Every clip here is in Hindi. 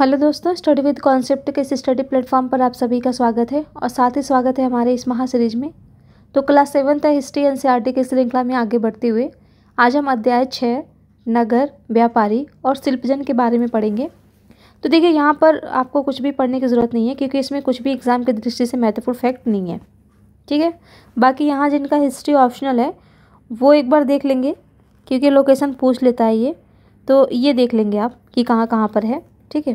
हेलो दोस्तों स्टडी विद कॉन्सेप्ट के इस स्टडी प्लेटफॉर्म पर आप सभी का स्वागत है और साथ ही स्वागत है हमारे इस महा सीरीज में तो क्लास सेवन्थ है हिस्ट्री एनसीईआरटी की श्रृंखला में आगे बढ़ते हुए आज हम अध्याय छः नगर व्यापारी और शिल्पजन के बारे में पढ़ेंगे तो देखिए यहाँ पर आपको कुछ भी पढ़ने की ज़रूरत नहीं है क्योंकि इसमें कुछ भी एग्ज़ाम की दृष्टि से महत्वपूर्ण फैक्ट नहीं है ठीक है बाकी यहाँ जिनका हिस्ट्री ऑप्शनल है वो एक बार देख लेंगे क्योंकि लोकेशन पूछ लेता है ये तो ये देख लेंगे आप कि कहाँ कहाँ पर है ठीक है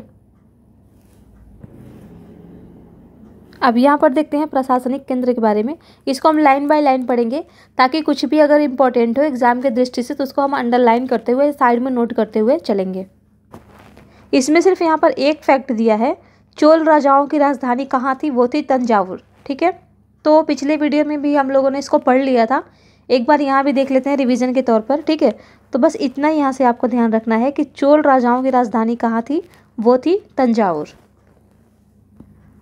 अब यहाँ पर देखते हैं प्रशासनिक केंद्र के बारे में इसको हम लाइन बाय लाइन पढ़ेंगे ताकि कुछ भी अगर इम्पोर्टेंट हो एग्जाम के दृष्टि से तो उसको हम अंडरलाइन करते हुए साइड में नोट करते हुए चलेंगे इसमें सिर्फ यहाँ पर एक फैक्ट दिया है चोल राजाओं की राजधानी कहाँ थी वो थी तंजावुर ठीक है तो पिछले वीडियो में भी हम लोगों ने इसको पढ़ लिया था एक बार यहाँ भी देख लेते हैं रिवीजन के तौर पर ठीक है तो बस इतना यहाँ से आपको ध्यान रखना है कि चोल राजाओं की राजधानी कहाँ थी वो थी तंजावुर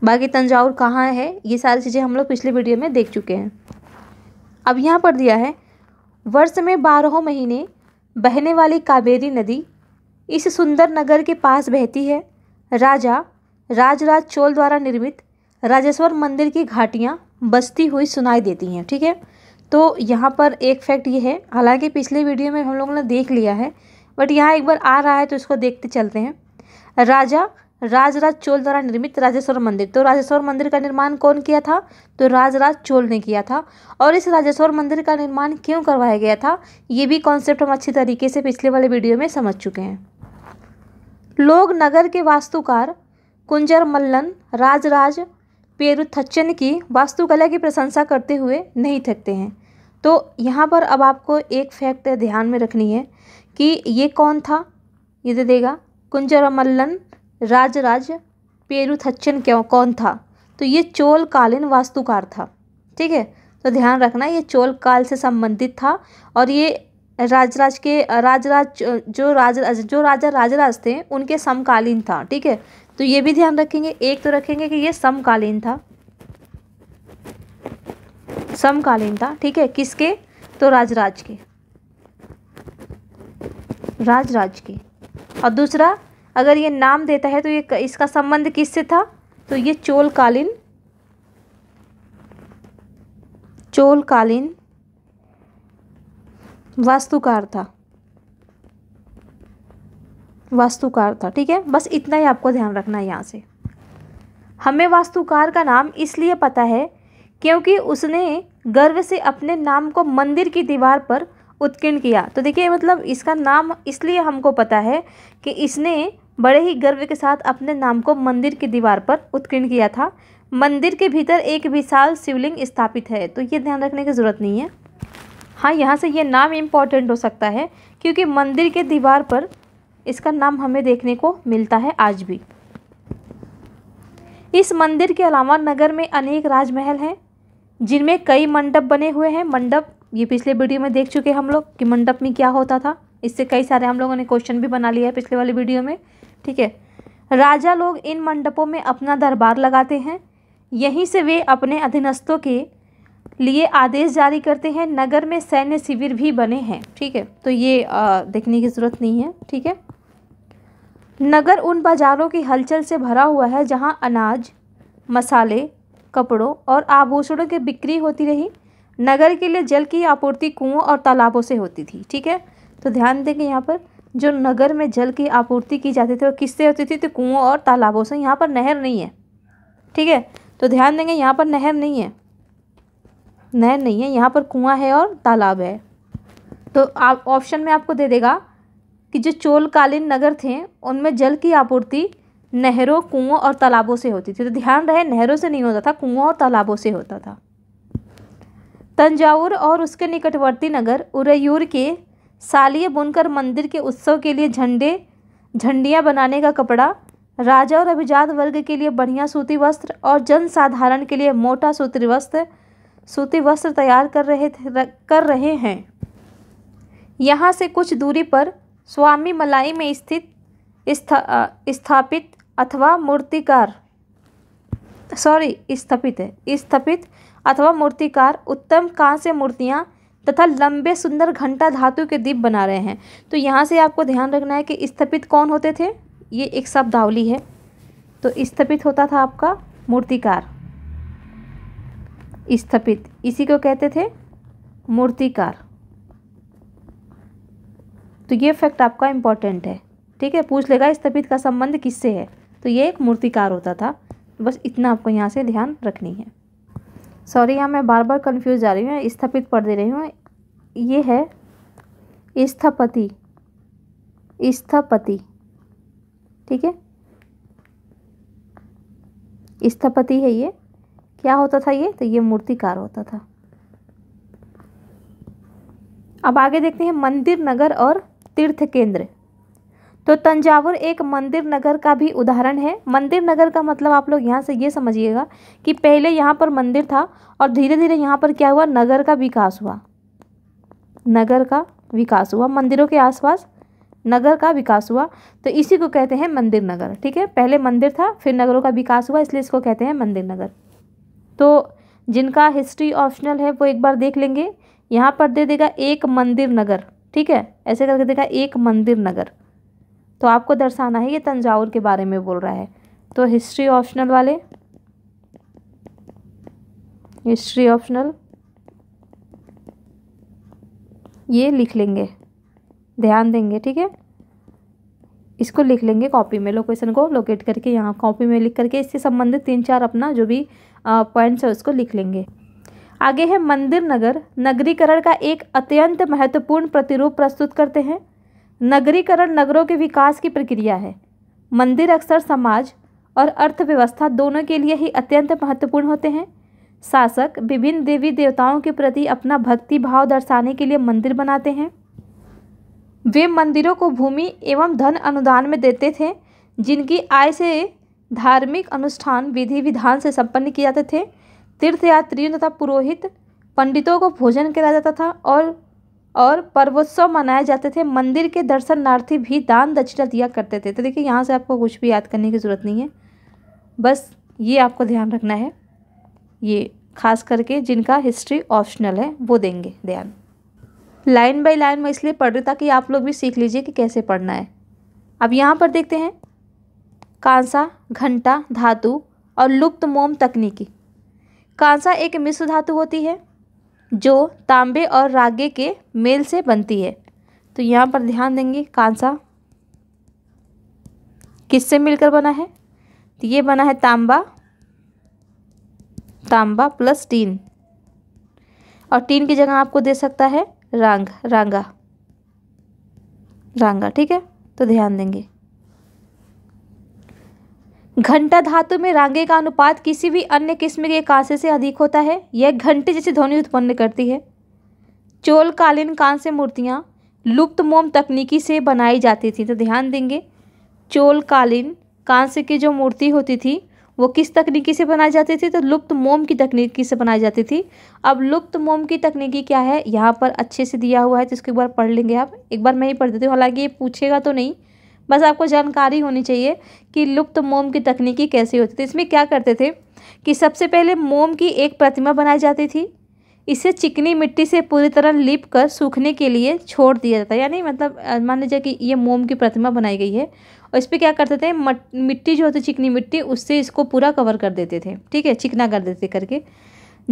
बाकी तंजावुर कहाँ है ये सारी चीज़ें हम लोग पिछले वीडियो में देख चुके हैं अब यहाँ पर दिया है वर्ष में बारहों महीने बहने वाली कावेरी नदी इस सुंदर नगर के पास बहती है राजा राजराज चोल द्वारा निर्मित राजेश्वर मंदिर की घाटियाँ बसती हुई सुनाई देती हैं ठीक है थीके? तो यहाँ पर एक फैक्ट ये है हालांकि पिछले वीडियो में हम लोगों ने देख लिया है बट यहाँ एक बार आ रहा है तो इसको देखते चलते हैं राजा राजराज चोल द्वारा निर्मित राजेश्वर मंदिर तो राजेश्वर मंदिर का निर्माण कौन किया था तो राजराज चोल ने किया था और इस राजेश्वर मंदिर का निर्माण क्यों करवाया गया था ये भी कॉन्सेप्ट हम अच्छी तरीके से पिछले वाले वीडियो में समझ चुके हैं लोग नगर के वास्तुकार कुंजर मल्लन राजराज पेरुथच्चन की वास्तुकला की प्रशंसा करते हुए नहीं थकते हैं तो यहाँ पर अब आपको एक फैक्ट ध्यान में रखनी है कि ये कौन था ये दे देगा कुंजरमल्लन राजराज पेरुथच्चन क्यों कौन था तो ये चोल कालीन वास्तुकार था ठीक है तो ध्यान रखना ये चोल काल से संबंधित था और ये राजराज के राजराज जो राज जो राजा राजराज थे उनके समकालीन था ठीक है तो ये भी ध्यान रखेंगे एक तो रखेंगे कि ये समकालीन था समकालीन था ठीक है किसके तो राजराज के राजराज के और दूसरा अगर ये नाम देता है तो ये इसका संबंध किससे था तो ये चोलकालीन चोलकालीन वास्तुकार था वास्तुकार था ठीक है बस इतना ही आपको ध्यान रखना है यहाँ से हमें वास्तुकार का नाम इसलिए पता है क्योंकि उसने गर्व से अपने नाम को मंदिर की दीवार पर उत्कीर्ण किया तो देखिए मतलब इसका नाम इसलिए हमको पता है कि इसने बड़े ही गर्व के साथ अपने नाम को मंदिर की दीवार पर उत्कीर्ण किया था मंदिर के भीतर एक विशाल शिवलिंग स्थापित है तो ये ध्यान रखने की ज़रूरत नहीं है हाँ यहाँ से ये नाम इम्पॉर्टेंट हो सकता है क्योंकि मंदिर के दीवार पर इसका नाम हमें देखने को मिलता है आज भी इस मंदिर के अलावा नगर में अनेक राजमहल हैं जिनमें कई मंडप बने हुए हैं मंडप ये पिछले वीडियो में देख चुके हम लोग कि मंडप में क्या होता था इससे कई सारे हम लोगों ने क्वेश्चन भी बना लिया है पिछले वाले वीडियो में ठीक है राजा लोग इन मंडपों में अपना दरबार लगाते हैं यहीं से वे अपने अधीनस्थों के लिए आदेश जारी करते हैं नगर में सैन्य शिविर भी बने हैं ठीक है तो ये आ, देखने की ज़रूरत नहीं है ठीक है नगर उन बाज़ारों की हलचल से भरा हुआ है जहाँ अनाज मसाले कपड़ों और आभूषणों की बिक्री होती रही नगर के लिए जल की आपूर्ति कुओं और तालाबों से होती थी ठीक है तो ध्यान देंगे यहाँ पर जो नगर में जल की आपूर्ति की जाती थी वो किससे होती थी तो कुओं और तालाबों से यहाँ पर नहर नहीं है ठीक है तो ध्यान देंगे यहाँ पर नहर नहीं है नहर नहीं है यहाँ पर कुआँ है और तालाब है तो आप ऑप्शन में आपको दे देगा कि जो चोलकालीन नगर थे उनमें जल की आपूर्ति नहरों कुओं और तालाबों से होती थी तो ध्यान रहे नहरों से नहीं होता था कुओं और तालाबों से होता था तंजावुर और उसके निकटवर्ती नगर उरयूर के सालिय बुनकर मंदिर के उत्सव के लिए झंडे झंडियाँ बनाने का कपड़ा राजा और अभिजात वर्ग के लिए बढ़िया सूती वस्त्र और जनसाधारण के लिए मोटा सूती वस्त्र सूती वस्त्र तैयार कर रहे कर रहे हैं यहाँ से कुछ दूरी पर स्वामी मलाई में स्थित स्था, स्थापित अथवा मूर्तिकार सॉरी स्थापित है स्थापित अथवा मूर्तिकार उत्तम कांस्य से मूर्तियाँ तथा लंबे सुंदर घंटा धातु के दीप बना रहे हैं तो यहाँ से आपको ध्यान रखना है कि स्थापित कौन होते थे ये एक शब्दावली है तो स्थापित होता था आपका मूर्तिकार स्थापित इसी को कहते थे मूर्तिकार तो ये फैक्ट आपका इम्पॉर्टेंट है ठीक है पूछ लेगा स्थापित का संबंध किससे है तो ये एक मूर्तिकार होता था बस इतना आपको यहाँ से ध्यान रखनी है सॉरी यहाँ मैं बार बार कन्फ्यूज जा रही हूँ स्थापित पढ़ दे रही हूँ ये है स्थपति स्थपति ठीक है स्थपति है ये क्या होता था ये तो ये मूर्तिकार होता था अब आगे देखते हैं मंदिर नगर और तीर्थ केंद्र तो तंजावुर एक मंदिर नगर का भी उदाहरण है मंदिर नगर का मतलब आप लोग यहाँ से ये समझिएगा कि पहले यहाँ पर मंदिर था और धीरे धीरे यहाँ पर क्या हुआ नगर का विकास हुआ नगर का विकास हुआ मंदिरों के आसपास नगर का विकास हुआ तो इसी को कहते हैं मंदिर नगर ठीक है पहले मंदिर था फिर नगरों का विकास हुआ इसलिए इसको कहते हैं मंदिर नगर तो जिनका हिस्ट्री ऑप्शनल है वो एक बार देख लेंगे यहाँ पर दे देगा एक मंदिर नगर ठीक है ऐसे करके देगा एक मंदिर नगर तो आपको दर्शाना है ये तंजावर के बारे में बोल रहा है तो हिस्ट्री ऑप्शनल वाले हिस्ट्री ऑप्शनल ये लिख लेंगे ध्यान देंगे ठीक है इसको लिख लेंगे कॉपी में लोकेशन को लोकेट करके यहाँ कॉपी में लिख करके इससे संबंधित तीन चार अपना जो भी पॉइंट्स है उसको लिख लेंगे आगे है मंदिर नगर नगरीकरण का एक अत्यंत महत्वपूर्ण प्रतिरूप प्रस्तुत करते हैं नगरीकरण नगरों के विकास की प्रक्रिया है मंदिर अक्सर समाज और अर्थव्यवस्था दोनों के लिए ही अत्यंत महत्वपूर्ण होते हैं शासक विभिन्न देवी देवताओं के प्रति अपना भक्ति भाव दर्शाने के लिए मंदिर बनाते हैं वे मंदिरों को भूमि एवं धन अनुदान में देते थे जिनकी आय से धार्मिक अनुष्ठान विधि विधान से संपन्न किए जाते थे तीर्थयात्रियों तथा पुरोहित पंडितों को भोजन कराया जाता था और और पर्वोत्सव मनाए जाते थे मंदिर के दर्शनार्थी भी दान दक्षिणा दिया करते थे तो देखिए यहाँ से आपको कुछ भी याद करने की ज़रूरत नहीं है बस ये आपको ध्यान रखना है ये खास करके जिनका हिस्ट्री ऑप्शनल है वो देंगे ध्यान लाइन बाय लाइन मैं इसलिए पढ़ रही ताकि आप लोग भी सीख लीजिए कि कैसे पढ़ना है अब यहाँ पर देखते हैं कांसा घंटा धातु और लुप्त मोम तकनीकी कांसा एक मिश्र धातु होती है जो तांबे और रागे के मेल से बनती है तो यहाँ पर ध्यान देंगे कांसा किससे मिलकर बना है तो ये बना है तांबा तांबा प्लस टीन और टीन की जगह आपको दे सकता है रांग रांगा रंगा ठीक है तो ध्यान देंगे घंटा धातु में रांगे का अनुपात किसी भी अन्य किस्म के कांसे से अधिक होता है यह घंटे जैसी ध्वनि उत्पन्न करती है चोलकालीन कांस्य मूर्तियाँ लुप्त मोम तकनीकी से बनाई जाती थी तो ध्यान देंगे चोलकालीन कांस्य की जो मूर्ति होती थी वो किस तकनीकी से बनाई जाती थी तो लुप्त मोम की तकनीकी से बनाई जाती थी अब लुप्त मोम की तकनीकी क्या है यहाँ पर अच्छे से दिया हुआ है तो इसको एक बार पढ़ लेंगे आप एक बार मैं ही पढ़ देती हूँ हालांकि ये पूछेगा तो नहीं बस आपको जानकारी होनी चाहिए कि लुप्त मोम की तकनीकी कैसी होती थी इसमें क्या करते थे कि सबसे पहले मोम की एक प्रतिमा बनाई जाती थी इसे चिकनी मिट्टी से पूरी तरह लिप कर सूखने के लिए छोड़ दिया जाता है यानी मतलब मान लीजिए कि ये मोम की प्रतिमा बनाई गई है और इस पर क्या करते थे मिट्टी जो होती चिकनी मिट्टी उससे इसको पूरा कवर कर देते थे ठीक है चिकना कर देते करके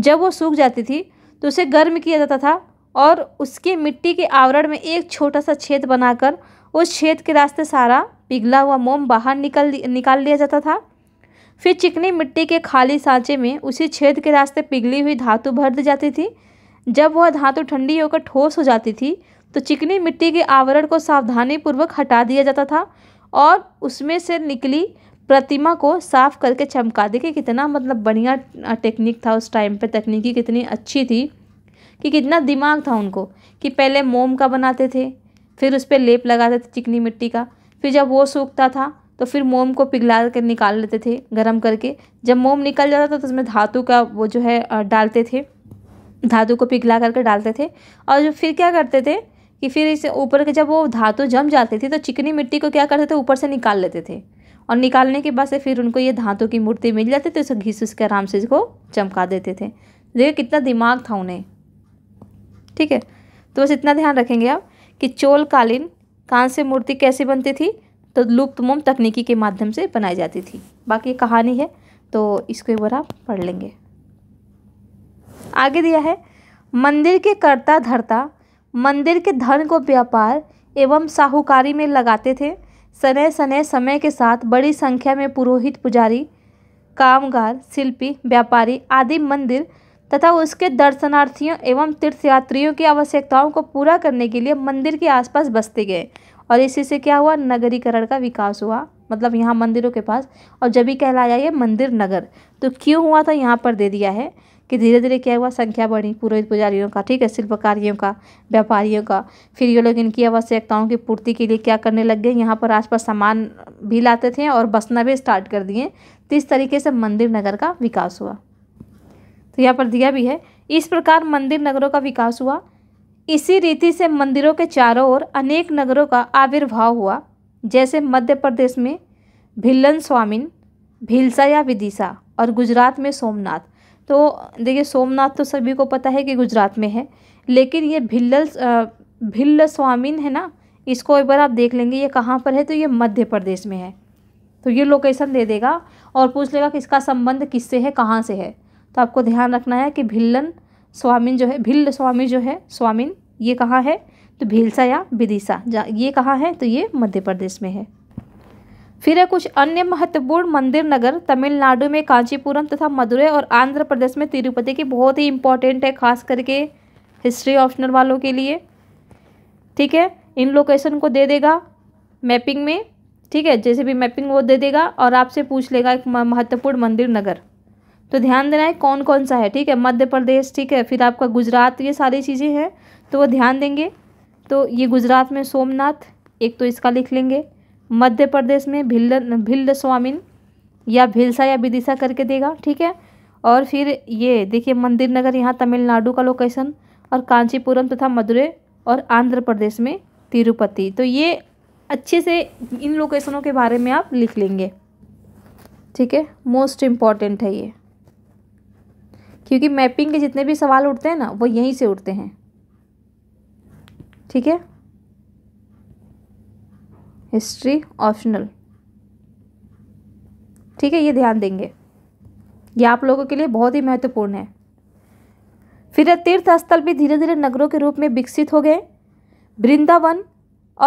जब वो सूख जाती थी तो उसे गर्म किया जाता था और उसके मिट्टी के आवरण में एक छोटा सा छेद बनाकर उस छेद के रास्ते सारा पिघला हुआ मोम बाहर निकल निकाल लिया जाता था फिर चिकनी मिट्टी के खाली सांचे में उसी छेद के रास्ते पिघली हुई धातु भर दी जाती थी जब वह धातु ठंडी होकर ठोस हो जाती थी तो चिकनी मिट्टी के आवरण को सावधानीपूर्वक हटा दिया जाता था और उसमें से निकली प्रतिमा को साफ करके चमका देखिए कितना मतलब बढ़िया टेक्निक था उस टाइम पर तकनीकी कितनी अच्छी थी कि कितना दिमाग था उनको कि पहले मोम का बनाते थे फिर उस पर लेप लगाते थे चिकनी मिट्टी का फिर जब वो सूखता था तो फिर मोम को पिघला कर निकाल लेते थे गर्म करके जब मोम निकल जाता था तो उसमें धातु का वो जो है डालते थे धातु को पिघला करके डालते थे और जो फिर क्या करते थे कि फिर इसे ऊपर के जब वो धातु जम जाती थी तो चिकनी मिट्टी को क्या करते थे ऊपर से निकाल लेते थे और निकालने के बाद से फिर उनको ये धातु की मूर्ति मिल जाती थी उसे घिस उसके आराम से इसको चमका देते थे देखिए कितना दिमाग था उन्हें ठीक है तो बस इतना ध्यान रखेंगे आप कि चोलकालीन कांस्य मूर्ति कैसे बनती थी तो लुप्त मोम तकनीकी के माध्यम से बनाई जाती थी बाकी कहानी है तो इसको एक बार आप पढ़ लेंगे आगे दिया है मंदिर के कर्ता धरता मंदिर के धन को व्यापार एवं साहूकारी में लगाते थे सने सने समय के साथ बड़ी संख्या में पुरोहित पुजारी कामगार शिल्पी व्यापारी आदि मंदिर तथा उसके दर्शनार्थियों एवं तीर्थयात्रियों की आवश्यकताओं को पूरा करने के लिए मंदिर के आसपास बसते गए और इसी से क्या हुआ नगरीकरण का विकास हुआ मतलब यहाँ मंदिरों के पास और जब भी कहलाया ये मंदिर नगर तो क्यों हुआ था यहाँ पर दे दिया है कि धीरे धीरे क्या हुआ संख्या बढ़ी पुरोहित पुजारियों का ठीक है शिल्पकारियों का व्यापारियों का फिर ये लोग इनकी आवश्यकताओं की पूर्ति के लिए क्या करने लग गए यहाँ पर आसपास सामान भी लाते थे और बसना भी स्टार्ट कर दिए तो इस तरीके से मंदिर नगर का विकास हुआ तो यहाँ पर दिया भी है इस प्रकार मंदिर नगरों का विकास हुआ इसी रीति से मंदिरों के चारों ओर अनेक नगरों का आविर्भाव हुआ जैसे मध्य प्रदेश में भिल्लन स्वामिन भिलसा या विदिशा और गुजरात में सोमनाथ तो देखिए सोमनाथ तो सभी को पता है कि गुजरात में है लेकिन ये भिल्ल भिल्ल स्वामिन है ना इसको एक बार आप देख लेंगे ये कहाँ पर है तो ये मध्य प्रदेश में है तो ये लोकेशन दे देगा और पूछ लेगा कि इसका संबंध किससे है कहाँ से है तो आपको ध्यान रखना है कि भिल्लन स्वामिन जो है भिल्ल स्वामी जो है स्वामिन ये कहाँ है तो भीलसा या विदिशा ये कहाँ है तो ये मध्य प्रदेश में है फिर है कुछ अन्य महत्वपूर्ण मंदिर नगर तमिलनाडु में कांचीपुरम तथा मदुरई और आंध्र प्रदेश में तिरुपति की बहुत ही इंपॉर्टेंट है खास करके हिस्ट्री ऑप्शनल वालों के लिए ठीक है इन लोकेशन को दे देगा मैपिंग में ठीक है जैसे भी मैपिंग वो दे देगा और आपसे पूछ लेगा एक महत्वपूर्ण मंदिर नगर तो ध्यान देना है कौन कौन सा है ठीक है मध्य प्रदेश ठीक है फिर आपका गुजरात ये सारी चीज़ें हैं तो वो ध्यान देंगे तो ये गुजरात में सोमनाथ एक तो इसका लिख लेंगे मध्य प्रदेश में भिल्ल भिल्ल स्वामिन या भिलसा या विदिशा करके देगा ठीक है और फिर ये देखिए मंदिर नगर यहाँ तमिलनाडु का लोकेशन और कांचीपुरम तथा मदुरे और आंध्र प्रदेश में तिरुपति तो ये अच्छे से इन लोकेशनों के बारे में आप लिख लेंगे ठीक है मोस्ट इम्पॉर्टेंट है ये क्योंकि मैपिंग के जितने भी सवाल उठते हैं ना वो यहीं से उठते हैं ठीक है हिस्ट्री ऑप्शनल ठीक है ये ध्यान देंगे ये आप लोगों के लिए बहुत ही महत्वपूर्ण है फिर तीर्थ स्थल भी धीरे धीरे नगरों के रूप में विकसित हो गए वृंदावन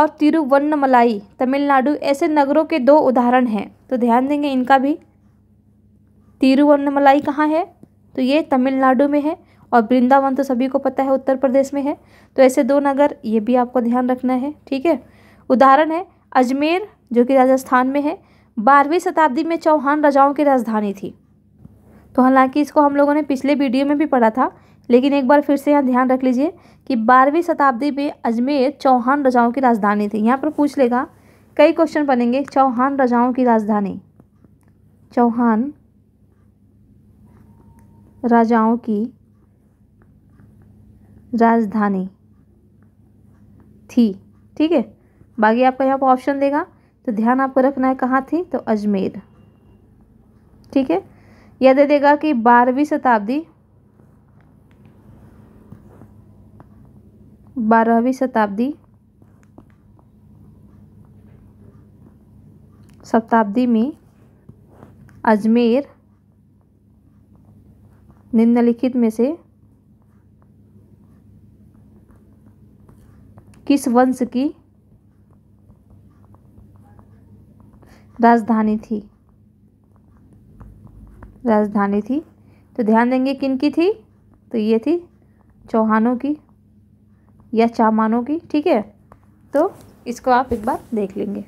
और तिरुवन्नमलाई तमिलनाडु ऐसे नगरों के दो उदाहरण हैं तो ध्यान देंगे इनका भी तिरुवन्नमलाई कहाँ है तो ये तमिलनाडु में है और वृंदावन तो सभी को पता है उत्तर प्रदेश में है तो ऐसे दो नगर ये भी आपको ध्यान रखना है ठीक है उदाहरण है अजमेर जो कि राजस्थान में है बारहवीं शताब्दी में चौहान राजाओं की राजधानी थी तो हालांकि इसको हम लोगों ने पिछले वीडियो में भी पढ़ा था लेकिन एक बार फिर से यहाँ ध्यान रख लीजिए कि बारहवीं शताब्दी में अजमेर चौहान राजाओं की राजधानी थी यहाँ पर पूछ लेगा कई क्वेश्चन बनेंगे चौहान राजाओं की राजधानी चौहान राजाओं की राजधानी थी ठीक है बाकी आपका यहाँ पर ऑप्शन देगा तो ध्यान आपको रखना है कहाँ थी तो अजमेर ठीक है यह दे देगा कि बारहवीं शताब्दी बारहवीं शताब्दी शताब्दी में अजमेर निम्नलिखित में से किस वंश की राजधानी थी राजधानी थी तो ध्यान देंगे किन की थी तो ये थी चौहानों की या चामानों की ठीक है तो इसको आप एक बार देख लेंगे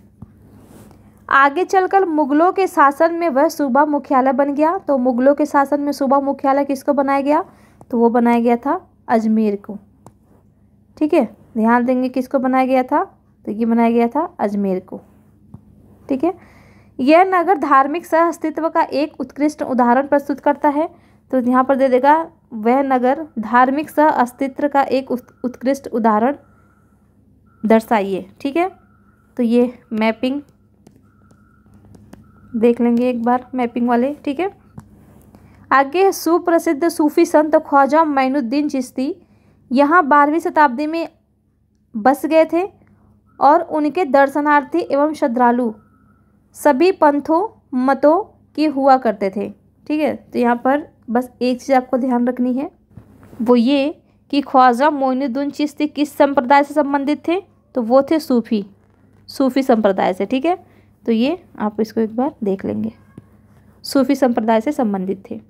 आगे चलकर मुगलों के शासन में वह सूबा मुख्यालय बन गया तो मुगलों के शासन में सूबा मुख्यालय किसको बनाया गया तो वो बनाया गया था अजमेर को ठीक है ध्यान देंगे किसको बनाया गया था तो ये बनाया गया था अजमेर को ठीक है यह नगर धार्मिक सह अस्तित्व का एक उत्कृष्ट उदाहरण प्रस्तुत करता है तो यहाँ पर दे देगा वह नगर धार्मिक सह अस्तित्व का एक उत्कृष्ट उदाहरण दर्शाइए ठीक है तो ये मैपिंग देख लेंगे एक बार मैपिंग वाले ठीक है आगे सुप्रसिद्ध सूफी संत ख्वाजा मैनुद्दीन चिश्ती यहाँ बारहवीं शताब्दी में बस गए थे और उनके दर्शनार्थी एवं श्रद्धालु सभी पंथों मतों के हुआ करते थे ठीक है तो यहाँ पर बस एक चीज़ आपको ध्यान रखनी है वो ये कि ख्वाजा मोइनुद्दीन चिश्ती किस संप्रदाय से संबंधित थे तो वो थे सूफी सूफी संप्रदाय से ठीक है तो ये आप इसको एक बार देख लेंगे सूफी संप्रदाय से संबंधित थे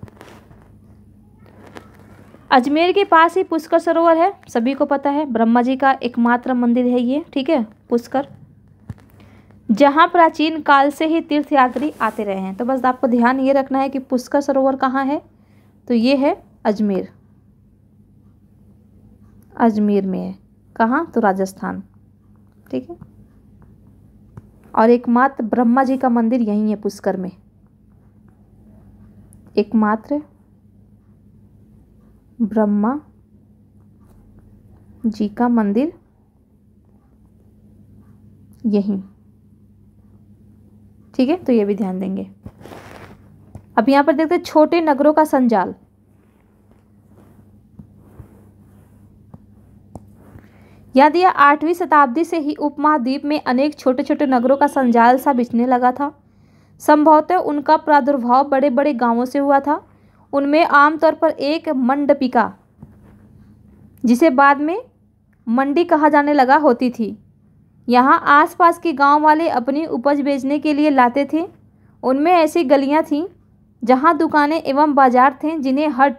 अजमेर के पास ही पुष्कर सरोवर है सभी को पता है ब्रह्मा जी का एकमात्र मंदिर है ये ठीक है पुष्कर जहाँ प्राचीन काल से ही तीर्थयात्री आते रहे हैं तो बस आपको ध्यान ये रखना है कि पुष्कर सरोवर कहाँ है तो ये है अजमेर अजमेर में है कहाँ तो राजस्थान ठीक है और एकमात्र ब्रह्मा जी का मंदिर यहीं है पुष्कर में एकमात्र ब्रह्मा जी का मंदिर यहीं ठीक है तो ये भी ध्यान देंगे अब यहाँ पर देखते हैं छोटे नगरों का संजाल यदि यह आठवीं शताब्दी से ही उपमहाद्वीप में अनेक छोटे छोटे नगरों का संजाल सा बिछने लगा था संभवतः उनका प्रादुर्भाव बड़े बड़े गांवों से हुआ था उनमें आमतौर पर एक मंडपिका जिसे बाद में मंडी कहा जाने लगा होती थी यहाँ आसपास के गांव वाले अपनी उपज बेचने के लिए लाते थे उनमें ऐसी गलियाँ थीं जहाँ दुकानें एवं बाजार थे जिन्हें हट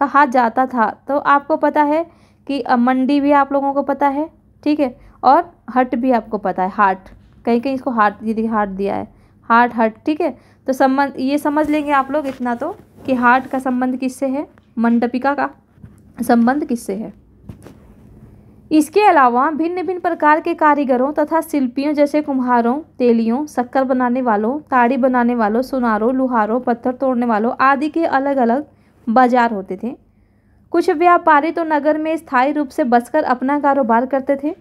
कहा जाता था तो आपको पता है कि मंडी भी आप लोगों को पता है ठीक है और हट भी आपको पता है हार्ट कहीं कहीं इसको हार्ट ये हार्ट दिया है हार्ट हट ठीक है तो संबंध ये समझ लेंगे आप लोग इतना तो कि हार्ट का संबंध किससे है मंडपिका का संबंध किससे है इसके अलावा भिन्न भिन्न प्रकार के कारीगरों तथा शिल्पियों जैसे कुम्हारों तेलियों शक्कर बनाने वालों ताड़ी बनाने वालों सुनारों लुहारों पत्थर तोड़ने वालों आदि के अलग अलग बाजार होते थे कुछ व्यापारी तो नगर में स्थायी रूप से बसकर अपना कारोबार करते थे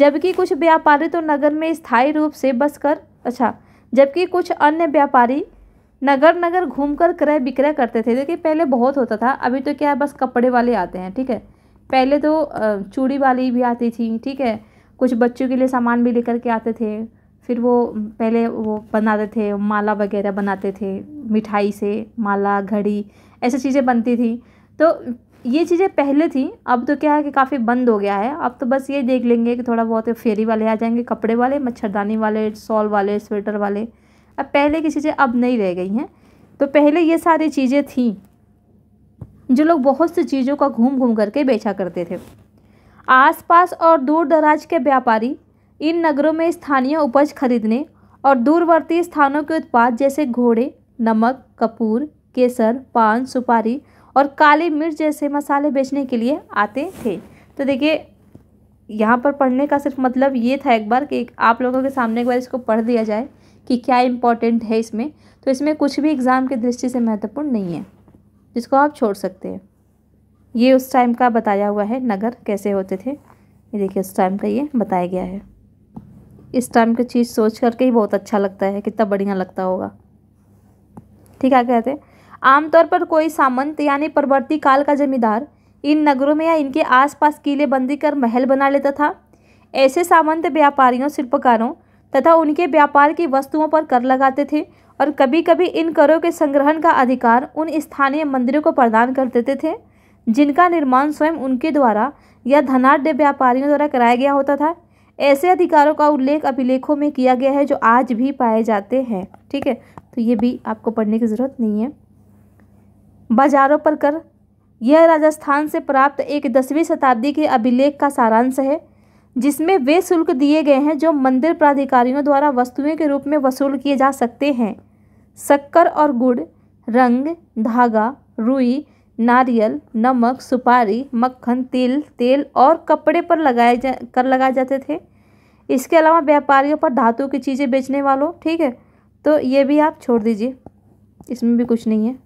जबकि कुछ व्यापारी तो नगर में स्थायी रूप से बसकर अच्छा जबकि कुछ अन्य व्यापारी नगर नगर घूमकर क्रय विक्रय करते थे देखिए पहले बहुत होता था अभी तो क्या है बस कपड़े वाले आते हैं ठीक है पहले तो चूड़ी वाली भी आती थी ठीक है कुछ बच्चों के लिए सामान भी लेकर के आते थे फिर वो पहले वो बनाते थे माला वगैरह बनाते थे मिठाई से माला घड़ी ऐसी चीज़ें बनती थी तो ये चीज़ें पहले थी अब तो क्या है कि काफ़ी बंद हो गया है अब तो बस ये देख लेंगे कि थोड़ा बहुत फेरी वाले आ जाएंगे कपड़े वाले मच्छरदानी वाले सॉल वाले स्वेटर वाले अब पहले की चीज़ें अब नहीं रह गई हैं तो पहले ये सारी चीज़ें थी जो लोग बहुत सी चीज़ों का घूम घूम करके बेचा करते थे आसपास और दूर दराज के व्यापारी इन नगरों में स्थानीय उपज खरीदने और दूरवर्ती स्थानों के उत्पाद जैसे घोड़े नमक कपूर केसर पान सुपारी और काली मिर्च जैसे मसाले बेचने के लिए आते थे तो देखिए यहाँ पर पढ़ने का सिर्फ मतलब ये था एक बार कि आप लोगों के सामने एक बार इसको पढ़ दिया जाए कि क्या इम्पोर्टेंट है इसमें तो इसमें कुछ भी एग्ज़ाम की दृष्टि से महत्वपूर्ण नहीं है जिसको आप छोड़ सकते हैं ये उस टाइम का बताया हुआ है नगर कैसे होते थे ये देखिए उस टाइम का ये बताया गया है इस टाइम की चीज़ सोच करके ही बहुत अच्छा लगता है कितना बढ़िया लगता होगा ठीक है कहते हैं आमतौर पर कोई सामंत यानी परवर्ती काल का जमींदार इन नगरों में या इनके आसपास किले बंदी कर महल बना लेता था ऐसे सामंत व्यापारियों शिल्पकारों तथा उनके व्यापार की वस्तुओं पर कर लगाते थे और कभी कभी इन करों के संग्रहण का अधिकार उन स्थानीय मंदिरों को प्रदान कर देते थे जिनका निर्माण स्वयं उनके द्वारा या धनाढ़ व्यापारियों द्वारा कराया गया होता था ऐसे अधिकारों का उल्लेख अभिलेखों में किया गया है जो आज भी पाए जाते हैं ठीक है तो ये भी आपको पढ़ने की ज़रूरत नहीं है बाजारों पर कर यह राजस्थान से प्राप्त एक दसवीं शताब्दी के अभिलेख का सारांश है जिसमें वे शुल्क दिए गए हैं जो मंदिर प्राधिकारियों द्वारा वस्तुएं के रूप में वसूल किए जा सकते हैं शक्कर और गुड़ रंग धागा रुई नारियल नमक सुपारी मक्खन तिल तेल और कपड़े पर लगाए जा कर लगाए जाते थे इसके अलावा व्यापारियों पर धातु की चीज़ें बेचने वालों ठीक है तो ये भी आप छोड़ दीजिए इसमें भी कुछ नहीं है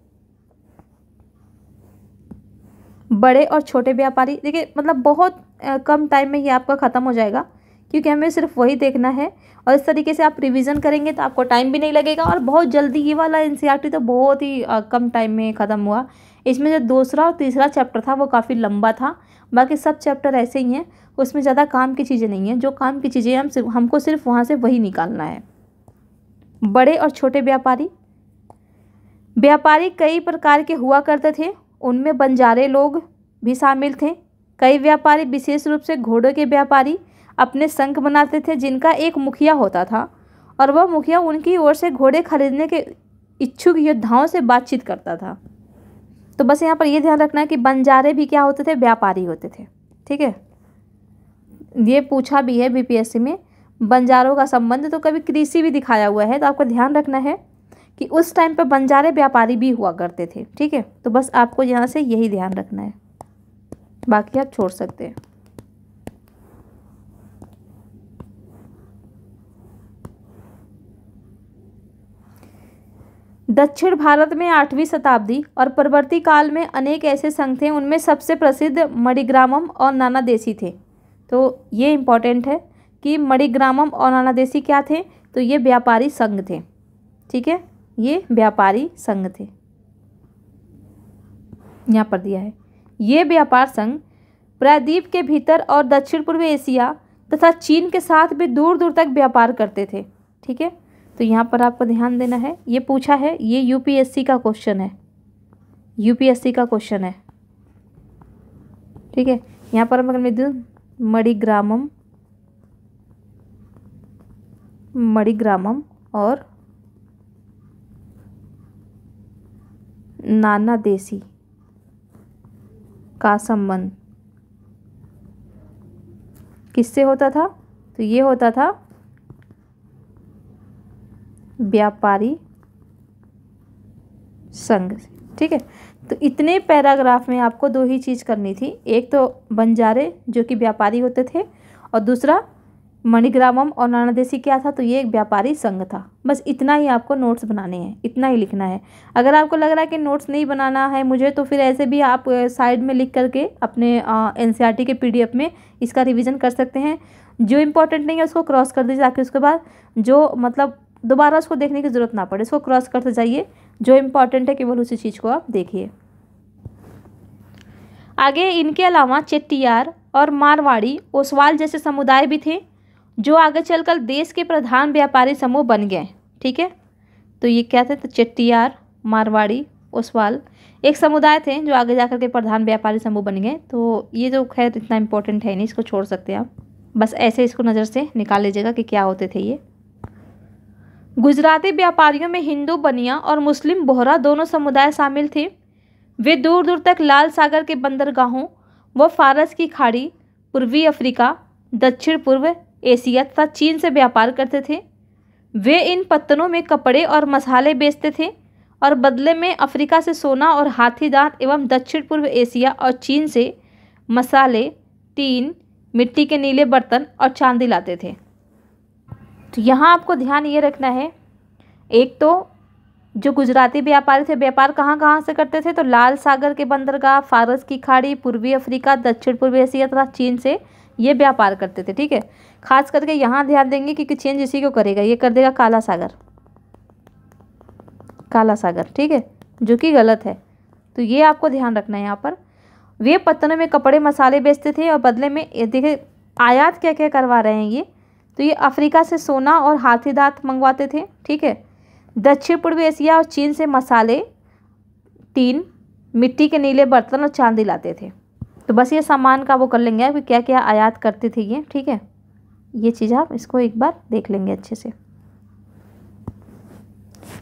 बड़े और छोटे व्यापारी देखिए मतलब बहुत कम टाइम में ये आपका ख़त्म हो जाएगा क्योंकि हमें सिर्फ वही देखना है और इस तरीके से आप रिवीजन करेंगे तो आपको टाइम भी नहीं लगेगा और बहुत जल्दी ये वाला एन तो बहुत ही कम टाइम में ख़त्म हुआ इसमें जो दूसरा और तीसरा चैप्टर था वो काफ़ी लंबा था बाकी सब चैप्टर ऐसे ही हैं उसमें ज़्यादा काम की चीज़ें नहीं हैं जो काम की चीज़ें हम सिर्फ हमको सिर्फ वहाँ से वही निकालना है बड़े और छोटे व्यापारी व्यापारी कई प्रकार के हुआ करते थे उनमें बंजारे लोग भी शामिल थे कई व्यापारी विशेष रूप से घोड़ों के व्यापारी अपने संघ बनाते थे जिनका एक मुखिया होता था और वह मुखिया उनकी ओर से घोड़े खरीदने के इच्छुक योद्धाओं से बातचीत करता था तो बस यहाँ पर ये ध्यान रखना है कि बंजारे भी क्या होते थे व्यापारी होते थे ठीक है ये पूछा भी है बीपीएससी में बंजारों का संबंध तो कभी कृषि भी दिखाया हुआ है तो आपको ध्यान रखना है कि उस टाइम पर बंजारे व्यापारी भी हुआ करते थे ठीक है तो बस आपको यहाँ से यही ध्यान रखना है बाकी आप छोड़ सकते हैं दक्षिण भारत में आठवीं शताब्दी और परवर्ती काल में अनेक ऐसे संघ थे उनमें सबसे प्रसिद्ध मणिग्रामम और नानादेशी थे तो ये इम्पॉर्टेंट है कि मणिग्रामम और नानादेशी क्या थे तो ये व्यापारी संघ थे ठीक है ये व्यापारी संघ थे यहाँ पर दिया है ये व्यापार संघ प्रायद्वीप के भीतर और दक्षिण पूर्व एशिया तथा चीन के साथ भी दूर दूर तक व्यापार करते थे ठीक है तो यहाँ पर आपको ध्यान देना है ये पूछा है ये यूपीएससी का क्वेश्चन है यूपीएससी का क्वेश्चन है ठीक है यहाँ पर मैं मणिग्रामम मणिग्रामम और नाना देसी का संबंध किससे होता था तो ये होता था व्यापारी संघ से ठीक है तो इतने पैराग्राफ में आपको दो ही चीज़ करनी थी एक तो बंजारे जो कि व्यापारी होते थे और दूसरा मणिग्रामम और नानादेशी क्या था तो ये एक व्यापारी संघ था बस इतना ही आपको नोट्स बनाने हैं इतना ही लिखना है अगर आपको लग रहा है कि नोट्स नहीं बनाना है मुझे तो फिर ऐसे भी आप साइड में लिख करके अपने एन e के पी में इसका रिविज़न कर सकते हैं जो इम्पोर्टेंट नहीं है उसको क्रॉस कर दीजिए ताकि उसके बाद जो मतलब दोबारा उसको देखने की ज़रूरत ना पड़े इसको क्रॉस करते जाइए जो इम्पोर्टेंट है केवल उसी चीज़ को आप देखिए आगे इनके अलावा चेट्टियार और मारवाड़ी ओसवाल जैसे समुदाय भी थे जो आगे चलकर देश के प्रधान व्यापारी समूह बन गए ठीक है तो ये क्या थे तो चेट्टियार मारवाड़ी ओसवाल एक समुदाय थे जो आगे जाकर के प्रधान व्यापारी समूह बन गए तो ये जो खैर इतना इम्पोर्टेंट है नहीं इसको छोड़ सकते आप बस ऐसे इसको नज़र से निकाल लीजिएगा कि क्या होते थे ये गुजराती व्यापारियों में हिंदू बनिया और मुस्लिम बोहरा दोनों समुदाय शामिल थे वे दूर दूर तक लाल सागर के बंदरगाहों व फारस की खाड़ी पूर्वी अफ्रीका दक्षिण पूर्व एशिया तथा चीन से व्यापार करते थे वे इन पत्तनों में कपड़े और मसाले बेचते थे और बदले में अफ्रीका से सोना और हाथी दांत एवं दक्षिण पूर्व एशिया और चीन से मसाले टीन मिट्टी के नीले बर्तन और चांदी लाते थे तो यहाँ आपको ध्यान ये रखना है एक तो जो गुजराती व्यापारी थे व्यापार कहाँ कहाँ से करते थे तो लाल सागर के बंदरगाह फारस की खाड़ी पूर्वी अफ्रीका दक्षिण पूर्व एशिया तथा चीन से ये व्यापार करते थे ठीक है खास करके यहाँ ध्यान देंगे क्योंकि चेंज इसी को करेगा ये कर देगा काला सागर काला सागर ठीक है जो कि गलत है तो ये आपको ध्यान रखना है यहाँ पर वे पत्तनों में कपड़े मसाले बेचते थे और बदले में देखे आयात क्या क्या करवा रहे हैं ये तो ये अफ्रीका से सोना और हाथी दांत मंगवाते थे ठीक है दक्षिण पूर्व एशिया और चीन से मसाले टीन मिट्टी के नीले बर्तन और चांदी लाते थे तो बस ये सामान का वो कर लेंगे कि क्या क्या आयात करते थे ये ठीक है ये चीज़ आप इसको एक बार देख लेंगे अच्छे से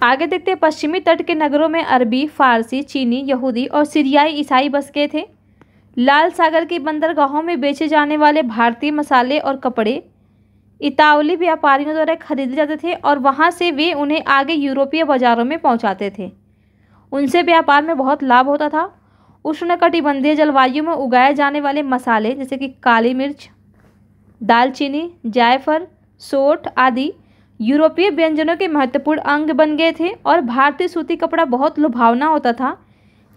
आगे देखते हैं पश्चिमी तट के नगरों में अरबी फारसी चीनी यहूदी और सीरियाई ईसाई बस गए थे लाल सागर की बंदरगाहों में बेचे जाने वाले भारतीय मसाले और कपड़े इतावली व्यापारियों द्वारा खरीदे जाते थे और वहाँ से वे उन्हें आगे यूरोपीय बाज़ारों में पहुँचाते थे उनसे व्यापार में बहुत लाभ होता था उष्णकटिबंधीय जलवायु में उगाए जाने वाले मसाले जैसे कि काली मिर्च दालचीनी जायफल सोठ आदि यूरोपीय व्यंजनों के महत्वपूर्ण अंग बन गए थे और भारतीय सूती कपड़ा बहुत लुभावना होता था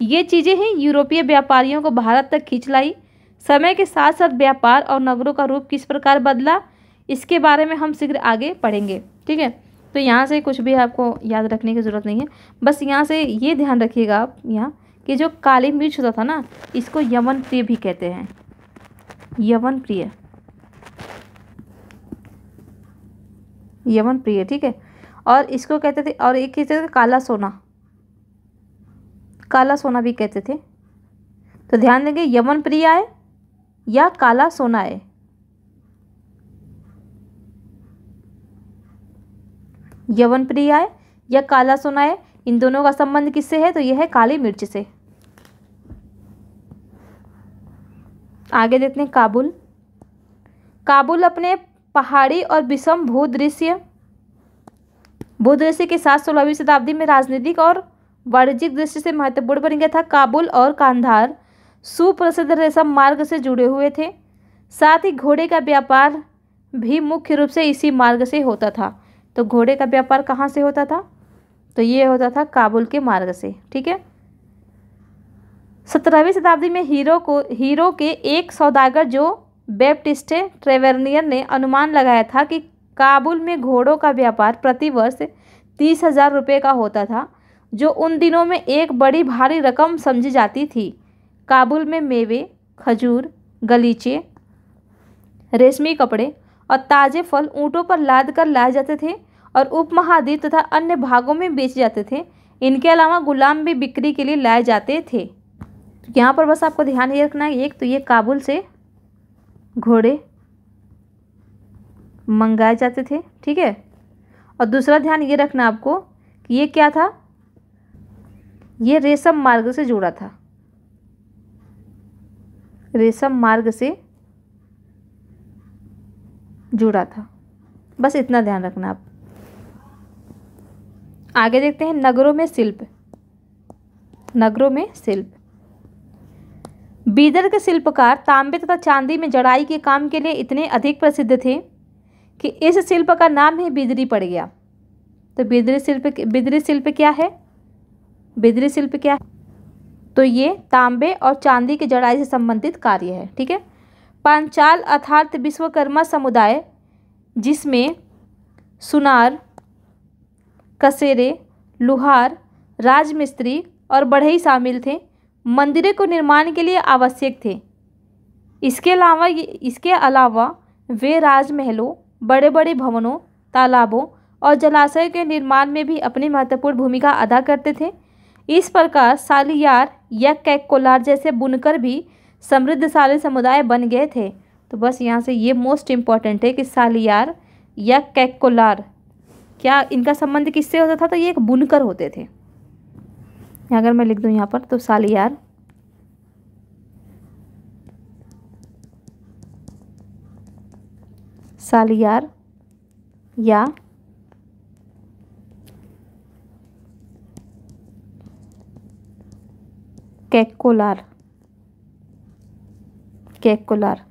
ये चीज़ें ही यूरोपीय व्यापारियों को भारत तक खींच लाई समय के साथ साथ व्यापार और नगरों का रूप किस प्रकार बदला इसके बारे में हम शीघ्र आगे पढ़ेंगे ठीक है तो यहाँ से कुछ भी आपको याद रखने की ज़रूरत नहीं है बस यहाँ से ये ध्यान रखिएगा आप यहाँ कि जो काली मिर्च होता था ना इसको यमन प्रिय भी कहते हैं यमन प्रिय यमन प्रिय ठीक है और इसको कहते थे और एक कहते थे काला सोना काला सोना भी कहते थे तो ध्यान देंगे यमन प्रिय आए या काला सोना है यवन प्रिय आए या काला सोना है इन दोनों का संबंध किससे है तो यह है काली मिर्च से आगे देखते हैं काबुल काबुल अपने पहाड़ी और विषम भूदृश्य भूदृश्य के साथ सोलहवीं शताब्दी में राजनीतिक और वाणिज्यिक दृष्टि से महत्वपूर्ण बन गया था काबुल और कांधार सुप्रसिद्ध रेशम मार्ग से जुड़े हुए थे साथ ही घोड़े का व्यापार भी मुख्य रूप से इसी मार्ग से होता था तो घोड़े का व्यापार कहाँ से होता था तो ये होता था काबुल के मार्ग से ठीक है सत्रहवीं शताब्दी में हीरो को हीरो के एक सौदागर जो बेप्टिस्टे ट्रेवर्नियर ने अनुमान लगाया था कि काबुल में घोड़ों का व्यापार प्रतिवर्ष तीस हजार रुपये का होता था जो उन दिनों में एक बड़ी भारी रकम समझी जाती थी काबुल में मेवे खजूर गलीचे रेशमी कपड़े और ताज़े फल ऊँटों पर लाद कर लाए जाते थे और उपमहाद्वीप तथा अन्य भागों में बेचे जाते थे इनके अलावा गुलाम भी बिक्री के लिए लाए जाते थे तो यहाँ पर बस आपको ध्यान ये रखना है एक तो ये काबुल से घोड़े मंगाए जाते थे ठीक है और दूसरा ध्यान ये रखना आपको कि ये क्या था ये रेशम मार्ग से जुड़ा था रेशम मार्ग से जुड़ा था बस इतना ध्यान रखना आप आगे देखते हैं नगरों में शिल्प नगरों में शिल्प बीदर के शिल्पकार तांबे तथा चांदी में जड़ाई के काम के लिए इतने अधिक प्रसिद्ध थे कि इस शिल्प का नाम ही बिदरी पड़ गया तो बिदरी शिल्प बिदरी शिल्प क्या है बिदरी शिल्प क्या है तो ये तांबे और चांदी के जड़ाई से संबंधित कार्य है ठीक है पांचाल अर्थात विश्वकर्मा समुदाय जिसमें सुनार कसेरे लुहार राजमिस्त्री और बढ़ई शामिल थे मंदिर को निर्माण के लिए आवश्यक थे इसके अलावा इसके अलावा वे राजमहलों बड़े बड़े भवनों तालाबों और जलाशय के निर्माण में भी अपनी महत्वपूर्ण भूमिका अदा करते थे इस प्रकार सालियार या कैकोलार जैसे बुनकर भी समृद्धशाली समुदाय बन गए थे तो बस यहाँ से ये मोस्ट इम्पॉर्टेंट है कि सालियार या कैकोलार क्या इनका संबंध किससे होता था तो ये एक बुनकर होते थे अगर मैं लिख दूँ यहाँ पर तो सालियार सालियार या कैकोलार कैकोलार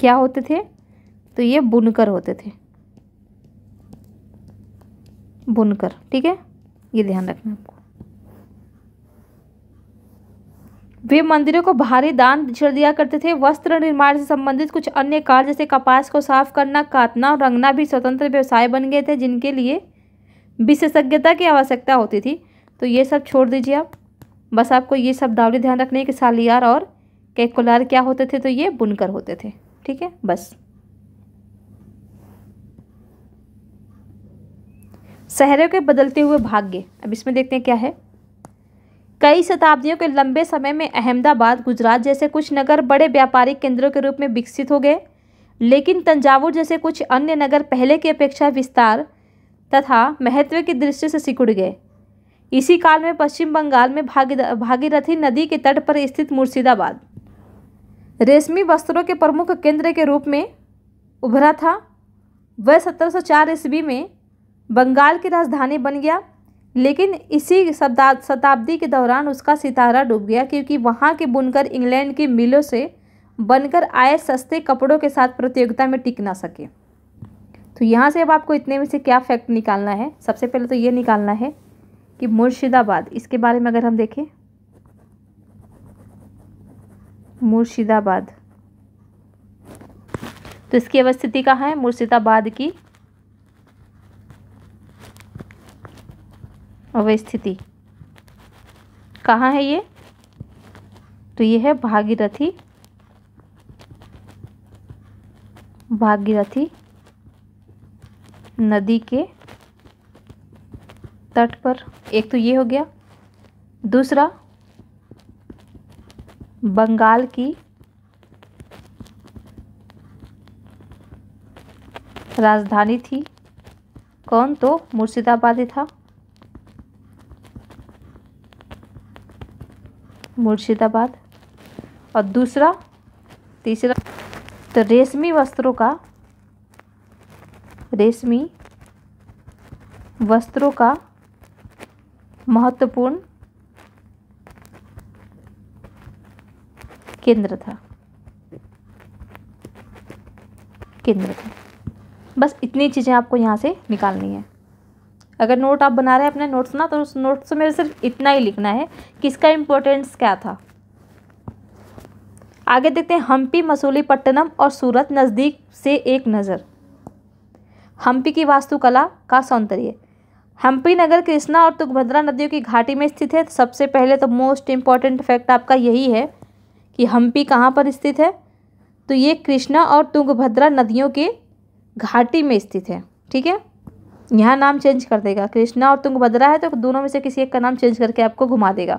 क्या होते थे तो ये बुनकर होते थे बुनकर ठीक है ये ध्यान रखना आपको वे मंदिरों को भारी दान छिड़ दिया करते थे वस्त्र निर्माण से संबंधित कुछ अन्य कार्य जैसे कपास को साफ करना काटना और रंगना भी स्वतंत्र व्यवसाय बन गए थे जिनके लिए विशेषज्ञता की आवश्यकता होती थी तो ये सब छोड़ दीजिए आप बस आपको ये सब शब्दावली ध्यान रखने के सालियार और कैकुलार क्या होते थे तो ये बुनकर होते थे ठीक है बस शहरों के बदलते हुए भाग्य अब इसमें देखते हैं क्या है कई शताब्दियों के लंबे समय में अहमदाबाद गुजरात जैसे कुछ नगर बड़े व्यापारिक केंद्रों के रूप में विकसित हो गए लेकिन तंजावुर जैसे कुछ अन्य नगर पहले की अपेक्षा विस्तार तथा महत्व की दृष्टि से सिकुड़ गए इसी काल में पश्चिम बंगाल में भागीरथी नदी के तट पर स्थित मुर्शिदाबाद रेशमी वस्त्रों के प्रमुख केंद्र के रूप में उभरा था वह 1704 ईस्वी में बंगाल की राजधानी बन गया लेकिन इसी शताब्दी के दौरान उसका सितारा डूब गया क्योंकि वहाँ के बुनकर इंग्लैंड की मिलों से बनकर आए सस्ते कपड़ों के साथ प्रतियोगिता में टिक ना सके तो यहाँ से अब आपको इतने में से क्या फैक्ट निकालना है सबसे पहले तो ये निकालना है कि मुर्शिदाबाद इसके बारे में अगर हम देखें मुर्शिदाबाद तो इसकी अवस्थिति कहाँ है मुर्शिदाबाद की अवस्थिति कहाँ है ये तो ये है भागीरथी भागीरथी नदी के तट पर एक तो ये हो गया दूसरा बंगाल की राजधानी थी कौन तो मुर्शिदाबाद ही था मुर्शिदाबाद और दूसरा तीसरा तो रेशमी वस्त्रों का रेशमी वस्त्रों का महत्वपूर्ण केंद्र था केंद्र था बस इतनी चीज़ें आपको यहाँ से निकालनी है अगर नोट आप बना रहे हैं अपने नोट्स ना तो उस नोट्स में सिर्फ इतना ही लिखना है कि इसका इम्पोर्टेंस क्या था आगे देखते हैं हम्पी मसूलीपट्टनम और सूरत नज़दीक से एक नज़र हम्पी की वास्तुकला का सौंदर्य हम्पी नगर कृष्णा और तुगभद्रा नदियों की घाटी में स्थित है सबसे पहले तो मोस्ट इम्पॉर्टेंट फैक्ट आपका यही है कि हम्पी कहाँ पर स्थित है तो ये कृष्णा और तुंगभद्रा नदियों के घाटी में स्थित है ठीक है यहाँ नाम चेंज कर देगा कृष्णा और तुंगभद्रा है तो दोनों में से किसी एक का नाम चेंज करके आपको घुमा देगा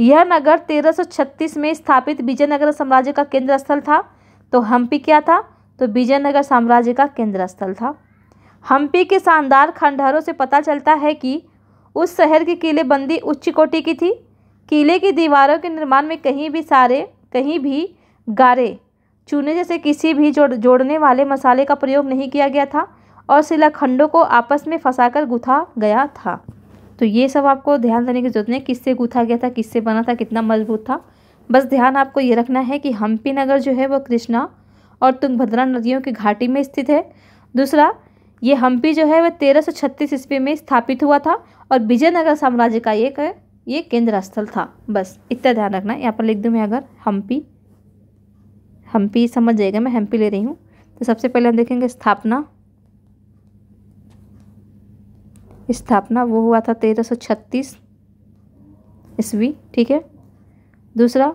यह नगर 1336 में स्थापित विजयनगर साम्राज्य का केंद्र स्थल था तो हम्पी क्या था तो विजयनगर साम्राज्य का केंद्र स्थल था हम्पी के शानदार खंडहरों से पता चलता है कि उस शहर की किलेबंदी उच्च कोटि की थी किले की दीवारों के निर्माण में कहीं भी सारे कहीं भी गारे चूने जैसे किसी भी जोड़ जोड़ने वाले मसाले का प्रयोग नहीं किया गया था और शिलाखंडों को आपस में फंसाकर गुथा गया था तो ये सब आपको ध्यान देने की जरूरत नहीं किससे गुथा गया था किससे बना था कितना मजबूत था बस ध्यान आपको ये रखना है कि हम्पी नगर जो है वो कृष्णा और तुंगभद्रा नदियों की घाटी में स्थित है दूसरा ये हम्पी जो है वह छत्तीस ईस्वी में स्थापित हुआ था और विजयनगर साम्राज्य का एक ये केंद्र स्थल था बस इतना ध्यान रखना यहाँ पर लिख दूँ मैं अगर हम्पी हम्पी समझ जाएगा मैं हम्पी ले रही हूँ तो सबसे पहले हम देखेंगे स्थापना स्थापना वो हुआ था तेरह सौ छत्तीस ईस्वी ठीक है दूसरा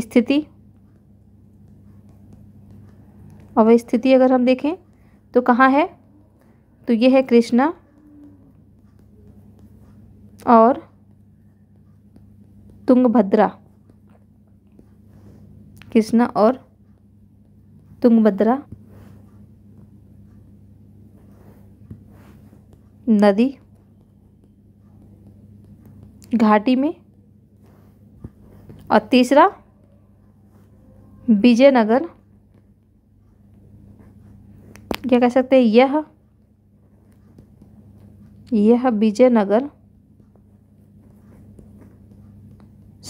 स्थिति और स्थिति अगर हम देखें तो कहाँ है तो ये है कृष्णा और तुंगभद्रा कृष्णा और तुंगभद्रा नदी घाटी में और तीसरा विजयनगर क्या कह सकते हैं यह यह विजयनगर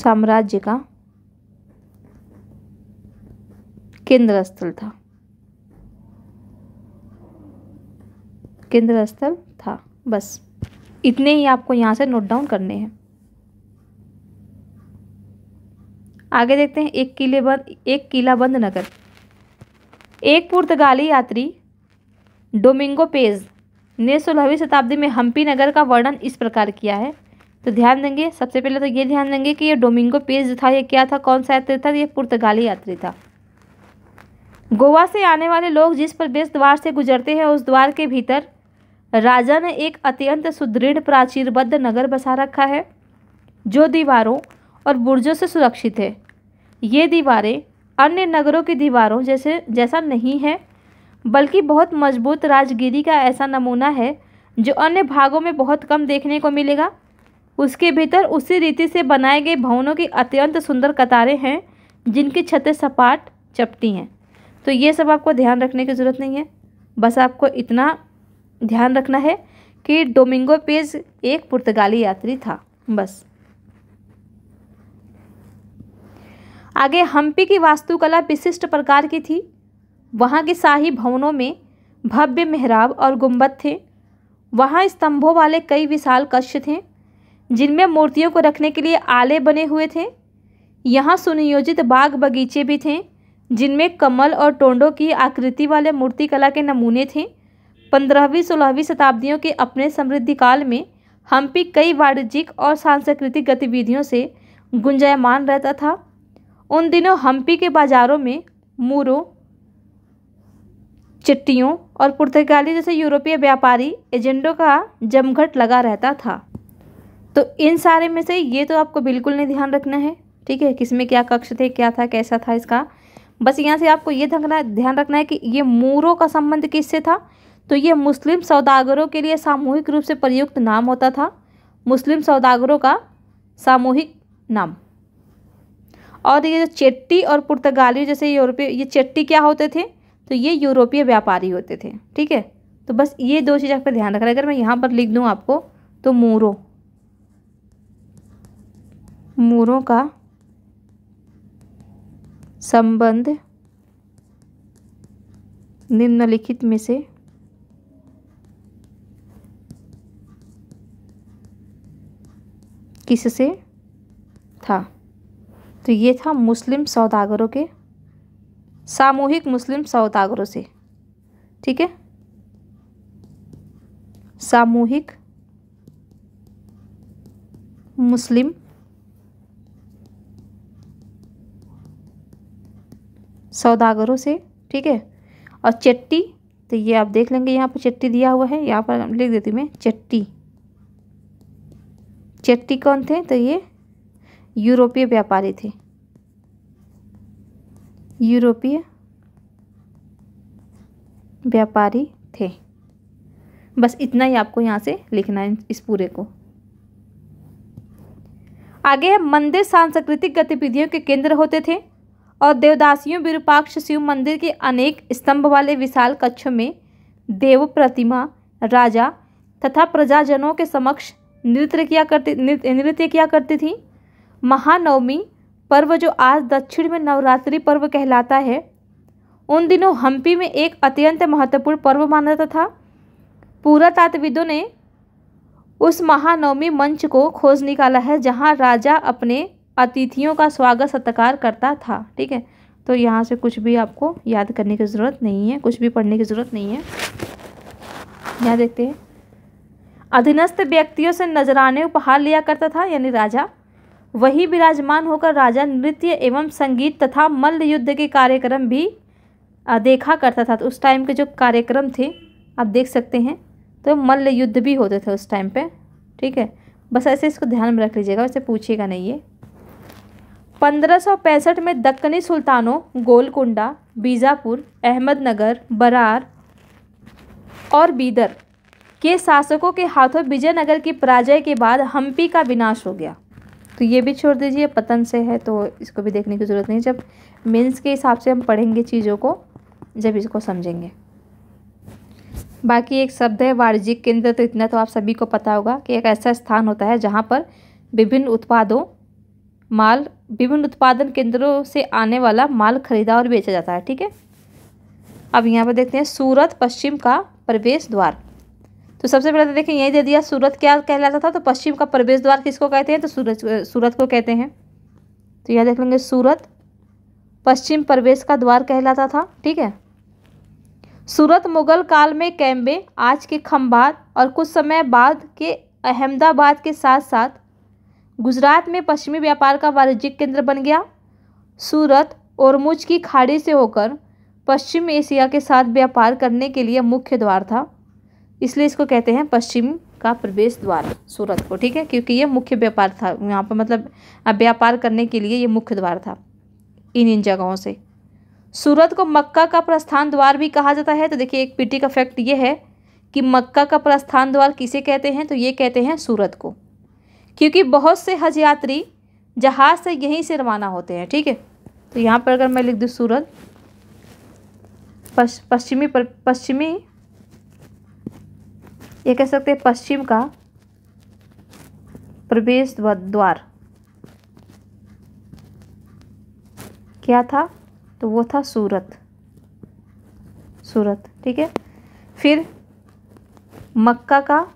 साम्राज्य का केंद्र स्थल था केंद्र स्थल था बस इतने ही आपको यहाँ से नोट डाउन करने हैं आगे देखते हैं एक किले बंद एक किला बंद नगर एक पुर्तगाली यात्री डोमिंगो पेज ने सोलहवीं शताब्दी में हम्पी नगर का वर्णन इस प्रकार किया है तो ध्यान देंगे सबसे पहले तो ये ध्यान देंगे कि ये डोमिंगो पेज जो था ये क्या था कौन सा यात्री था ये पुर्तगाली यात्री था गोवा से आने वाले लोग जिस प्रवेश द्वार से गुजरते हैं उस द्वार के भीतर राजा ने एक अत्यंत सुदृढ़ प्राचीरबद्ध नगर बसा रखा है जो दीवारों और बुर्जों से सुरक्षित है ये दीवारें अन्य नगरों की दीवारों जैसे जैसा नहीं है बल्कि बहुत मजबूत राजगिरी का ऐसा नमूना है जो अन्य भागों में बहुत कम देखने को मिलेगा उसके भीतर उसी रीति से बनाए गए भवनों की अत्यंत सुंदर कतारें हैं जिनकी छतें सपाट चपटी हैं तो ये सब आपको ध्यान रखने की ज़रूरत नहीं है बस आपको इतना ध्यान रखना है कि डोमिंगो पेज एक पुर्तगाली यात्री था बस आगे हम्पी की वास्तुकला विशिष्ट प्रकार की थी वहाँ के शाही भवनों में भव्य मेहराब और गुम्बद थे वहाँ स्तंभों वाले कई विशाल कक्ष थे जिनमें मूर्तियों को रखने के लिए आले बने हुए थे यहाँ सुनियोजित बाग बगीचे भी थे जिनमें कमल और टोंडों की आकृति वाले मूर्तिकला के नमूने थे पंद्रहवीं सोलहवीं शताब्दियों के अपने समृद्धि काल में हम्पी कई वाणिज्यिक और सांस्कृतिक गतिविधियों से गुंजायमान रहता था उन दिनों हम्पी के बाजारों में मूरों चिट्टियों और पुर्तगाली जैसे यूरोपीय व्यापारी एजेंडों का जमघट लगा रहता था तो इन सारे में से ये तो आपको बिल्कुल नहीं ध्यान रखना है ठीक है किस में क्या कक्ष थे क्या था कैसा था इसका बस यहाँ से आपको ये ध्यान रखना है कि ये मूरों का संबंध किससे था तो ये मुस्लिम सौदागरों के लिए सामूहिक रूप से प्रयुक्त नाम होता था मुस्लिम सौदागरों का सामूहिक नाम और ये जो चेट्टी और पुर्तगाली जैसे यूरोपीय ये चेट्टी क्या होते थे तो ये यूरोपीय व्यापारी होते थे ठीक है तो बस ये दो चीज़ आपका ध्यान रखना अगर मैं यहाँ पर लिख दूँ आपको तो मूरों मूरों का संबंध निम्नलिखित में से किससे था तो ये था मुस्लिम सौदागरों के सामूहिक मुस्लिम सौदागरों से ठीक है सामूहिक मुस्लिम सौदागरों से ठीक है और चट्टी तो ये आप देख लेंगे यहाँ पर चट्टी दिया हुआ है यहाँ पर लिख देती मैं चट्टी चट्टी कौन थे तो ये यूरोपीय व्यापारी थे यूरोपीय व्यापारी थे बस इतना ही आपको यहाँ से लिखना है इस पूरे को आगे है मंदिर सांस्कृतिक गतिविधियों के केंद्र होते थे और देवदासियों विरूपाक्ष शिव मंदिर के अनेक स्तंभ वाले विशाल कक्ष में देव प्रतिमा राजा तथा प्रजाजनों के समक्ष नृत्य किया करती नृत्य किया करती थी महानवमी पर्व जो आज दक्षिण में नवरात्रि पर्व कहलाता है उन दिनों हम्पी में एक अत्यंत महत्वपूर्ण पर्व माना जाता था पुरातात्विदों ने उस महानवमी मंच को खोज निकाला है जहां राजा अपने अतिथियों का स्वागत सत्कार करता था ठीक है तो यहाँ से कुछ भी आपको याद करने की ज़रूरत नहीं है कुछ भी पढ़ने की ज़रूरत नहीं है यहाँ देखते हैं अधीनस्थ व्यक्तियों से नजराने उपहार लिया करता था यानी राजा वही विराजमान होकर राजा नृत्य एवं संगीत तथा मल्ल युद्ध के कार्यक्रम भी देखा करता था तो उस टाइम के जो कार्यक्रम थे आप देख सकते हैं तो मल्ल युद्ध भी होते थे उस टाइम पे ठीक है बस ऐसे इसको ध्यान में रख लीजिएगा वैसे पूछिएगा नहीं ये पंद्रह में दक्कनी सुल्तानों गोलकुंडा बीजापुर अहमदनगर बरार और बीदर के शासकों के हाथों विजयनगर की पराजय के बाद हम्पी का विनाश हो गया तो ये भी छोड़ दीजिए पतन से है तो इसको भी देखने की ज़रूरत नहीं जब मीन्स के हिसाब से हम पढ़ेंगे चीज़ों को जब इसको समझेंगे बाकी एक शब्द है वाणिज्यिक केंद्र तो इतना तो आप सभी को पता होगा कि एक ऐसा स्थान होता है जहाँ पर विभिन्न उत्पादों माल विभिन्न उत्पादन केंद्रों से आने वाला माल खरीदा और बेचा जाता है ठीक है अब यहाँ पर देखते हैं सूरत पश्चिम का प्रवेश द्वार तो सबसे पहले तो देखें यही दे दिया सूरत क्या कहलाता था तो पश्चिम का प्रवेश द्वार किसको कहते हैं तो सूरत सूरत को कहते हैं तो यह देख लेंगे सूरत पश्चिम प्रवेश का द्वार कहलाता था ठीक है सूरत मुगल काल में कैम्बे आज के खम्बाद और कुछ समय बाद के अहमदाबाद के साथ साथ गुजरात में पश्चिमी व्यापार का वाणिज्यिक केंद्र बन गया सूरत और मुझ की खाड़ी से होकर पश्चिम एशिया के साथ व्यापार करने के लिए मुख्य द्वार था इसलिए इसको कहते हैं पश्चिम का प्रवेश द्वार सूरत को ठीक है क्योंकि ये मुख्य व्यापार था यहाँ पर मतलब व्यापार करने के लिए ये मुख्य द्वार था इन इन जगहों से सूरत को मक्का का प्रस्थान द्वार भी कहा जाता है तो देखिए एक पीटी का फैक्ट ये है कि मक्का का प्रस्थान द्वार किसे कहते हैं तो ये कहते हैं सूरत को क्योंकि बहुत से हज यात्री जहाज़ से यहीं से रवाना होते हैं ठीक है तो यहाँ पर अगर मैं लिख दूँ सूरत पश्चिमी पश्चिमी ये कह सकते हैं पश्चिम का प्रवेश द्वार क्या था तो वो था सूरत सूरत ठीक है फिर मक्का का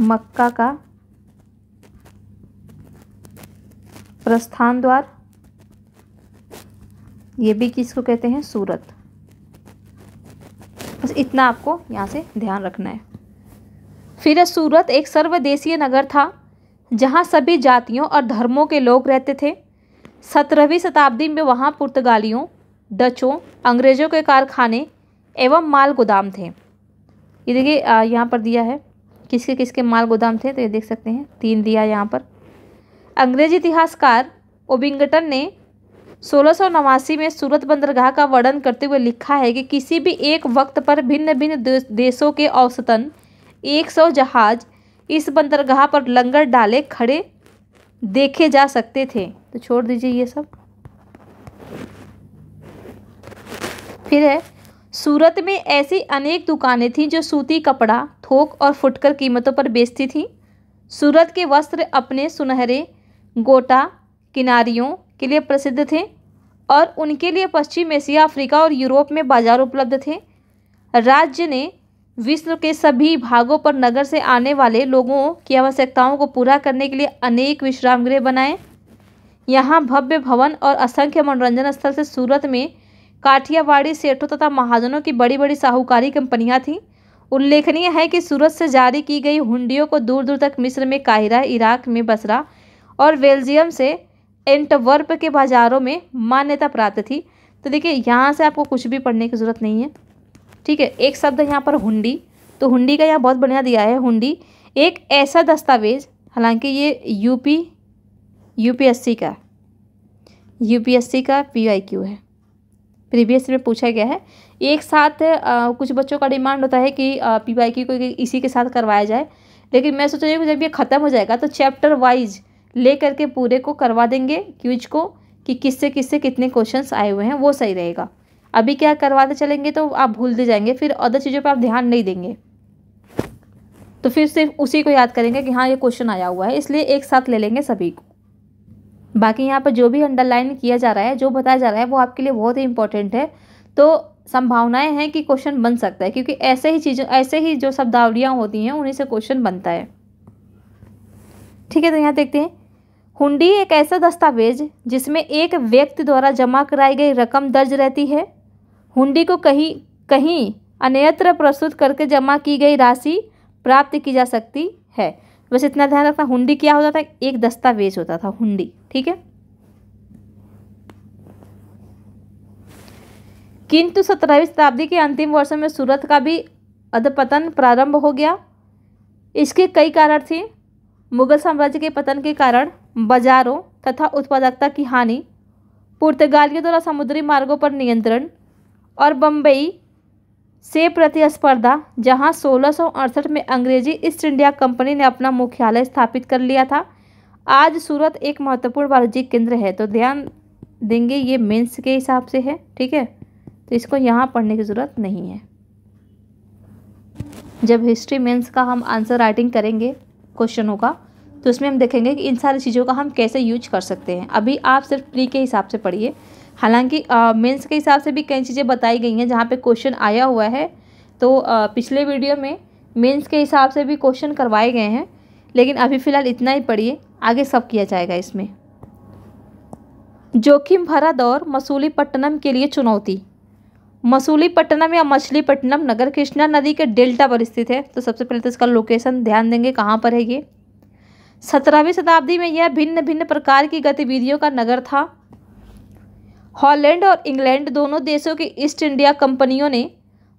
मक्का का प्रस्थान द्वार ये भी किसको कहते हैं सूरत बस इतना आपको यहाँ से ध्यान रखना है फिर सूरत एक सर्वदेशीय नगर था जहाँ सभी जातियों और धर्मों के लोग रहते थे सत्रहवीं शताब्दी में वहाँ पुर्तगालियों डचों अंग्रेज़ों के कारखाने एवं माल गोदाम थे ये देखिए यहाँ पर दिया है किसके किसके माल गोदाम थे तो ये देख सकते हैं तीन दिया यहाँ पर अंग्रेज इतिहासकार ओबिंगटन ने सोलह में सूरत बंदरगाह का वर्णन करते हुए लिखा है कि किसी भी एक वक्त पर भिन्न भिन्न देशों के औसतन 100 जहाज इस बंदरगाह पर लंगर डाले खड़े देखे जा सकते थे तो छोड़ दीजिए ये सब फिर है सूरत में ऐसी अनेक दुकानें थीं जो सूती कपड़ा थोक और फुटकर कीमतों पर बेचती थीं सूरत के वस्त्र अपने सुनहरे गोटा किनारियों के लिए प्रसिद्ध थे और उनके लिए पश्चिम एशिया अफ्रीका और यूरोप में बाजार उपलब्ध थे राज्य ने विश्व के सभी भागों पर नगर से आने वाले लोगों की आवश्यकताओं को पूरा करने के लिए अनेक विश्राम गृह बनाए यहाँ भव्य भवन और असंख्य मनोरंजन स्थल से सूरत में काठियावाड़ी सेठों तथा महाजनों की बड़ी बड़ी साहूकारी कंपनियां थीं उल्लेखनीय है कि सूरत से जारी की गई हुंडियों को दूर दूर तक मिस्र में काहिरा इराक में बसरा और बेल्जियम से एंटवर्प के बाज़ारों में मान्यता प्राप्त थी तो देखिए यहाँ से आपको कुछ भी पढ़ने की ज़रूरत नहीं है ठीक है एक शब्द यहाँ पर हुंडी तो हुंडी का यहाँ बहुत बढ़िया दिया है हुंडी एक ऐसा दस्तावेज हालांकि ये यूपी यूपीएससी का यूपीएससी का पीआईक्यू है प्रीवियस में पूछा गया है एक साथ आ, कुछ बच्चों का डिमांड होता है कि पी वाई की इसी के साथ करवाया जाए लेकिन मैं सोच रही हूँ जब ये ख़त्म हो जाएगा तो चैप्टर वाइज ले करके पूरे को करवा देंगे क्यूज को कि किससे किससे कितने क्वेश्चंस आए हुए हैं वो सही रहेगा अभी क्या करवाते चलेंगे तो आप भूल दे जाएंगे फिर अदर चीज़ों पर आप ध्यान नहीं देंगे तो फिर सिर्फ उसी को याद करेंगे कि हाँ ये क्वेश्चन आया हुआ है इसलिए एक साथ ले लेंगे सभी को बाकी यहाँ पर जो भी अंडरलाइन किया जा रहा है जो बताया जा रहा है वो आपके लिए बहुत ही इंपॉर्टेंट है तो संभावनाएं हैं कि क्वेश्चन बन सकता है क्योंकि ऐसे ही चीज़ों ऐसे ही जो शब्दावलियाँ होती हैं उन्हीं से क्वेश्चन बनता है ठीक है तो यहाँ देखते हैं हुंडी एक ऐसा दस्तावेज जिसमें एक व्यक्ति द्वारा जमा कराई गई रकम दर्ज रहती है हुंडी को कहीं कहीं अन्यत्र प्रस्तुत करके जमा की गई राशि प्राप्त की जा सकती है बस इतना ध्यान रखना हुंडी क्या होता था एक दस्तावेज होता था हुंडी ठीक है किंतु सत्रहवीं शताब्दी के अंतिम वर्षों में सूरत का भी अधपतन प्रारंभ हो गया इसके कई कारण थे मुगल साम्राज्य के पतन के कारण बाजारों तथा उत्पादकता की हानि पुर्तगालियों द्वारा समुद्री मार्गों पर नियंत्रण और बम्बई से प्रतिस्पर्धा जहां सोलह में अंग्रेजी ईस्ट इंडिया कंपनी ने अपना मुख्यालय स्थापित कर लिया था आज सूरत एक महत्वपूर्ण वाणिज्यिक केंद्र है तो ध्यान देंगे ये मेंस के हिसाब से है ठीक है तो इसको यहाँ पढ़ने की ज़रूरत नहीं है जब हिस्ट्री मेंस का हम आंसर राइटिंग करेंगे क्वेश्चनों का तो उसमें हम देखेंगे कि इन सारी चीज़ों का हम कैसे यूज कर सकते हैं अभी आप सिर्फ प्री के हिसाब से पढ़िए हालांकि मेंस के हिसाब से भी कई चीज़ें बताई गई हैं जहाँ पे क्वेश्चन आया हुआ है तो आ, पिछले वीडियो में मेंस के हिसाब से भी क्वेश्चन करवाए गए हैं लेकिन अभी फ़िलहाल इतना ही पढ़िए आगे सब किया जाएगा इसमें जोखिम भरा दौर पट्टनम के लिए चुनौती पट्टनम या मछलीपट्टनम नगर कृष्णा नदी के डेल्टा पर स्थित है तो सबसे पहले तो इसका लोकेशन ध्यान देंगे कहाँ पर है ये सत्रहवीं शताब्दी में यह भिन्न भिन्न प्रकार की गतिविधियों का नगर था हॉलैंड और इंग्लैंड दोनों देशों की ईस्ट इंडिया कंपनियों ने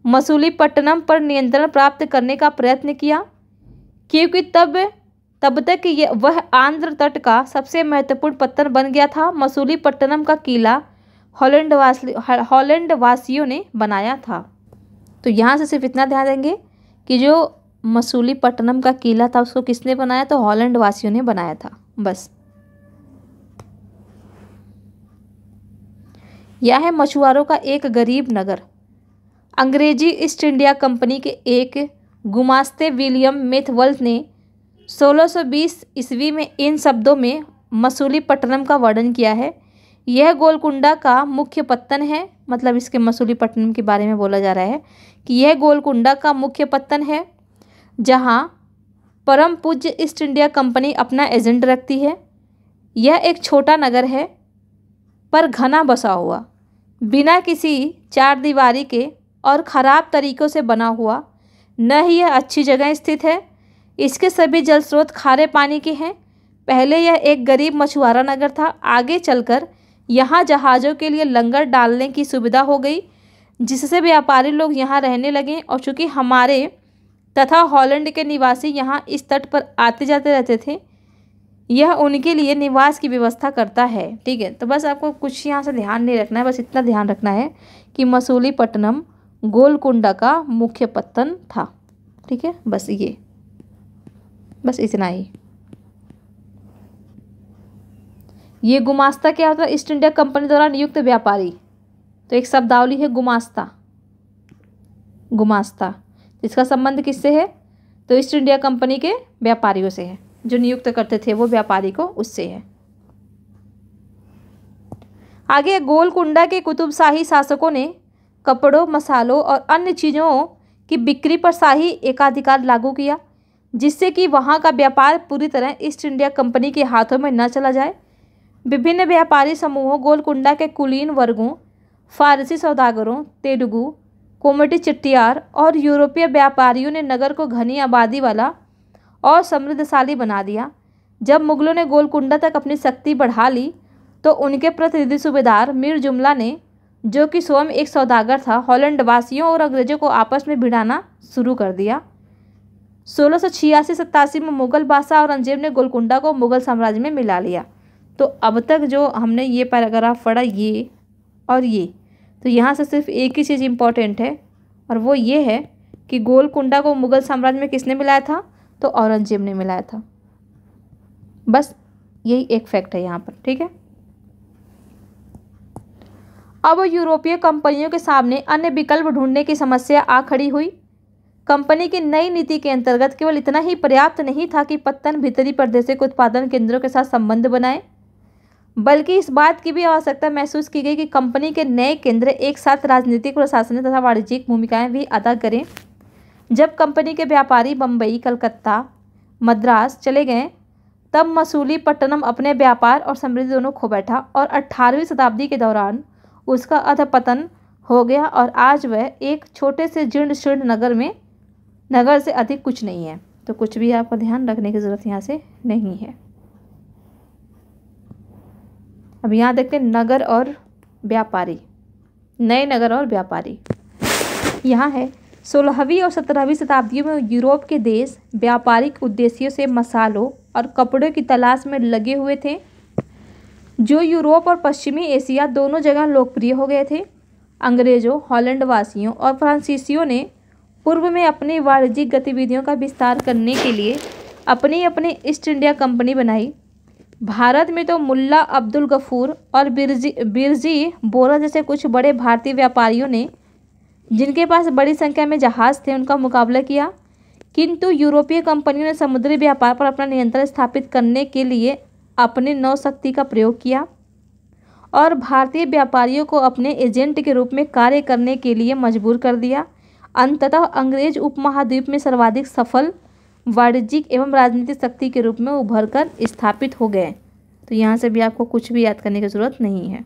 मसूलीपट्टनम पर नियंत्रण प्राप्त करने का प्रयत्न किया क्योंकि तब तब तक ये वह आंध्र तट का सबसे महत्वपूर्ण पत्थर बन गया था मसूलीपट्टनम का किला हॉलैंड वासी हॉलैंड वासियों ने बनाया था तो यहाँ से सिर्फ इतना ध्यान देंगे कि जो मसूलीपट्टनम का किला था उसको किसने बनाया तो हॉलैंड वासियों ने बनाया था बस यह है मछुआरों का एक गरीब नगर अंग्रेजी ईस्ट इंडिया कंपनी के एक गुमास्ते विलियम मेथवल्थ ने 1620 ईस्वी में इन शब्दों में मसूली पट्टनम का वर्णन किया है यह गोलकुंडा का मुख्य पत्तन है मतलब इसके मसूली पट्टनम के बारे में बोला जा रहा है कि यह गोलकुंडा का मुख्य पत्तन है जहाँ परम पूज्य ईस्ट इंडिया कंपनी अपना एजेंट रखती है यह एक छोटा नगर है पर घना बसा हुआ बिना किसी चार दीवारी के और ख़राब तरीक़ों से बना हुआ न ही यह अच्छी जगह स्थित है इसके सभी जल स्रोत खारे पानी के हैं पहले यह एक गरीब मछुआरा नगर था आगे चलकर यहाँ जहाज़ों के लिए लंगर डालने की सुविधा हो गई जिससे व्यापारी लोग यहाँ रहने लगे और चूँकि हमारे तथा हॉलैंड के निवासी यहाँ इस तट पर आते जाते रहते थे यह उनके लिए निवास की व्यवस्था करता है ठीक है तो बस आपको कुछ यहाँ से ध्यान नहीं रखना है बस इतना ध्यान रखना है कि मसूलीपट्टनम गोलकुंडा का मुख्य पत्तन था ठीक है बस ये बस इतना ही ये गुमास्ता क्या होता है ईस्ट इंडिया कंपनी द्वारा नियुक्त व्यापारी तो एक शब्दावली है गुमास्ता गुमास्ता इसका संबंध किससे है तो ईस्ट इंडिया कंपनी के व्यापारियों से है जो नियुक्त करते थे वो व्यापारी को उससे है आगे गोलकुंडा के कुतुबशाही शासकों ने कपड़ों मसालों और अन्य चीज़ों की बिक्री पर शाही एकाधिकार लागू किया जिससे कि वहाँ का व्यापार पूरी तरह ईस्ट इंडिया कंपनी के हाथों में न चला जाए विभिन्न व्यापारी समूहों गोलकुंडा के कुलीन वर्गों फारसी सौदागरों तेलुगु कोमटी चिट्टियार और यूरोपीय व्यापारियों ने नगर को घनी आबादी वाला और समृद्धशाली बना दिया जब मुगलों ने गोलकुंडा तक अपनी शक्ति बढ़ा ली तो उनके प्रतिनिधि सूबेदार मीर जुमला ने जो कि स्वयं एक सौदागर था हॉलैंड वासियों और अंग्रेजों को आपस में भिड़ाना शुरू कर दिया सोलह सौ छियासी सत्तासी में मुगल बादशाह औरंगजेब ने गोलकुंडा को मुगल साम्राज्य में मिला लिया तो अब तक जो हमने ये पैराग्राफ पढ़ा ये और ये तो यहाँ से सिर्फ एक ही चीज़ इम्पॉर्टेंट है और वो ये है कि गोलकुंडा को मुगल साम्राज्य में किसने मिलाया था तो औरंगजेब ने मिलाया था बस यही एक फैक्ट है यहाँ पर ठीक है अब यूरोपीय कंपनियों के सामने अन्य विकल्प ढूंढने की समस्या आ खड़ी हुई कंपनी की नई नीति के अंतर्गत केवल इतना ही पर्याप्त नहीं था कि पत्तन भीतरी प्रदेशों के उत्पादन केंद्रों के साथ संबंध बनाए बल्कि इस बात की भी आवश्यकता महसूस की गई कि कंपनी के नए केंद्र एक साथ राजनीतिक प्रशासनिक तथा वाणिज्यिक भूमिकाएं भी अदा करें जब कंपनी के व्यापारी बम्बई कलकत्ता मद्रास चले गए तब मसूली पट्टनम अपने व्यापार और समृद्धि दोनों खो बैठा और 18वीं शताब्दी के दौरान उसका अधपतन हो गया और आज वह एक छोटे से जीर्ण शीर्ण नगर में नगर से अधिक कुछ नहीं है तो कुछ भी आपको ध्यान रखने की ज़रूरत यहाँ से नहीं है अब यहाँ देखते हैं नगर और व्यापारी नए नगर और व्यापारी यहाँ है सोलहवीं और सत्रहवीं शताब्दियों में यूरोप के देश व्यापारिक उद्देश्यों से मसालों और कपड़ों की तलाश में लगे हुए थे जो यूरोप और पश्चिमी एशिया दोनों जगह लोकप्रिय हो गए थे अंग्रेज़ों हॉलैंड वासियों और फ्रांसीसियों ने पूर्व में अपनी वाणिज्यिक गतिविधियों का विस्तार करने के लिए अपनी अपनी ईस्ट इंडिया कंपनी बनाई भारत में तो मुल्ला अब्दुल गफूर और बिरजी बिरजी बोरा जैसे कुछ बड़े भारतीय व्यापारियों ने जिनके पास बड़ी संख्या में जहाज थे उनका मुकाबला किया किंतु यूरोपीय कंपनियों ने समुद्री व्यापार पर अपना नियंत्रण स्थापित करने के लिए अपने नौशक्ति का प्रयोग किया और भारतीय व्यापारियों को अपने एजेंट के रूप में कार्य करने के लिए मजबूर कर दिया अंततः अंग्रेज उपमहाद्वीप में सर्वाधिक सफल वाणिज्यिक एवं राजनीतिक शक्ति के रूप में उभर कर स्थापित हो गए तो यहाँ से भी आपको कुछ भी याद करने की ज़रूरत नहीं है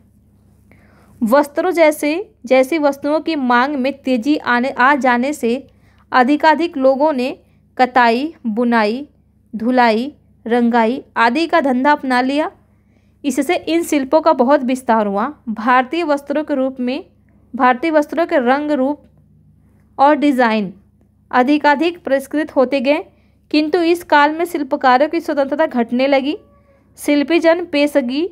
वस्त्रों जैसे जैसी वस्तुओं की मांग में तेजी आने आ जाने से अधिकाधिक लोगों ने कताई बुनाई धुलाई रंगाई आदि का धंधा अपना लिया इससे इन शिल्पों का बहुत विस्तार हुआ भारतीय वस्त्रों के रूप में भारतीय वस्त्रों के रंग रूप और डिज़ाइन अधिकाधिक परिष्कृत होते गए किंतु इस काल में शिल्पकारों की स्वतंत्रता घटने लगी शिल्पीजन पेशगी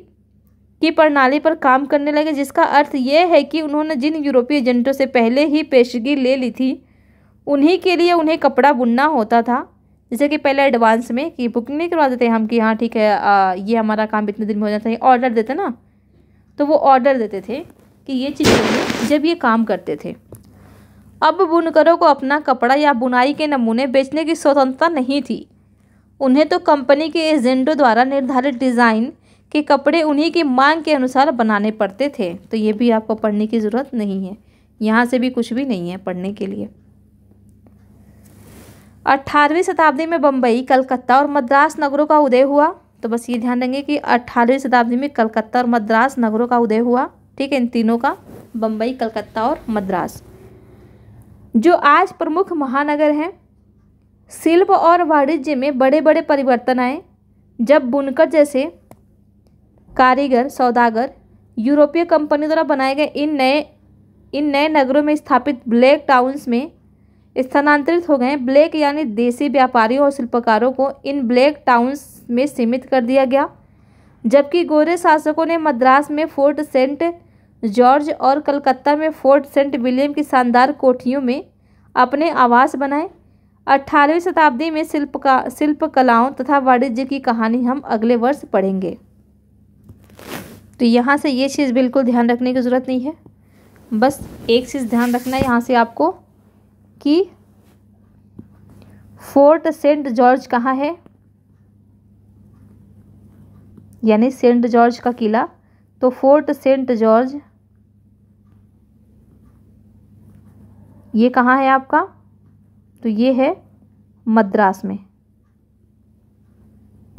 की प्रणाली पर काम करने लगे जिसका अर्थ ये है कि उन्होंने जिन यूरोपीय एजेंटों से पहले ही पेशगी ले ली थी उन्हीं के लिए उन्हें कपड़ा बुनना होता था जैसे कि पहले एडवांस में कि बुकिंग नहीं करवा देते हम कि हाँ ठीक है आ, ये हमारा काम इतने दिन में हो जाता है ऑर्डर देते ना तो वो ऑर्डर देते थे कि ये चीज़ें जब ये काम करते थे अब बुनकरों को अपना कपड़ा या बुनाई के नमूने बेचने की स्वतंत्रता नहीं थी उन्हें तो कंपनी के एजेंटों द्वारा निर्धारित डिज़ाइन कि कपड़े उन्हीं की मांग के अनुसार बनाने पड़ते थे तो ये भी आपको पढ़ने की ज़रूरत नहीं है यहाँ से भी कुछ भी नहीं है पढ़ने के लिए अट्ठारहवीं शताब्दी में बम्बई कलकत्ता और मद्रास नगरों का उदय हुआ तो बस ये ध्यान देंगे कि अट्ठारहवीं शताब्दी में कलकत्ता और मद्रास नगरों का उदय हुआ ठीक है इन तीनों का बम्बई कलकत्ता और मद्रास जो आज प्रमुख महानगर हैं शिल्प और वाणिज्य में बड़े बड़े परिवर्तन आए जब बुनकर जैसे कारीगर सौदागर यूरोपीय कंपनी द्वारा बनाए गए इन नए इन नए नगरों में स्थापित ब्लैक टाउन्स में स्थानांतरित हो गए ब्लैक यानी देसी व्यापारियों और शिल्पकारों को इन ब्लैक टाउन्स में सीमित कर दिया गया जबकि गोरे शासकों ने मद्रास में फोर्ट सेंट जॉर्ज और कलकत्ता में फोर्ट सेंट विलियम की शानदार कोठियों में अपने आवास बनाए अट्ठारहवीं शताब्दी में शिल्प का शिल्प कलाओं तथा वाणिज्य की कहानी हम अगले वर्ष पढ़ेंगे तो यहाँ से ये चीज़ बिल्कुल ध्यान रखने की ज़रूरत नहीं है बस एक चीज़ ध्यान रखना है यहाँ से आपको कि फोर्ट सेंट जॉर्ज कहाँ है यानी सेंट जॉर्ज का किला तो फोर्ट सेंट जॉर्ज ये कहाँ है आपका तो ये है मद्रास में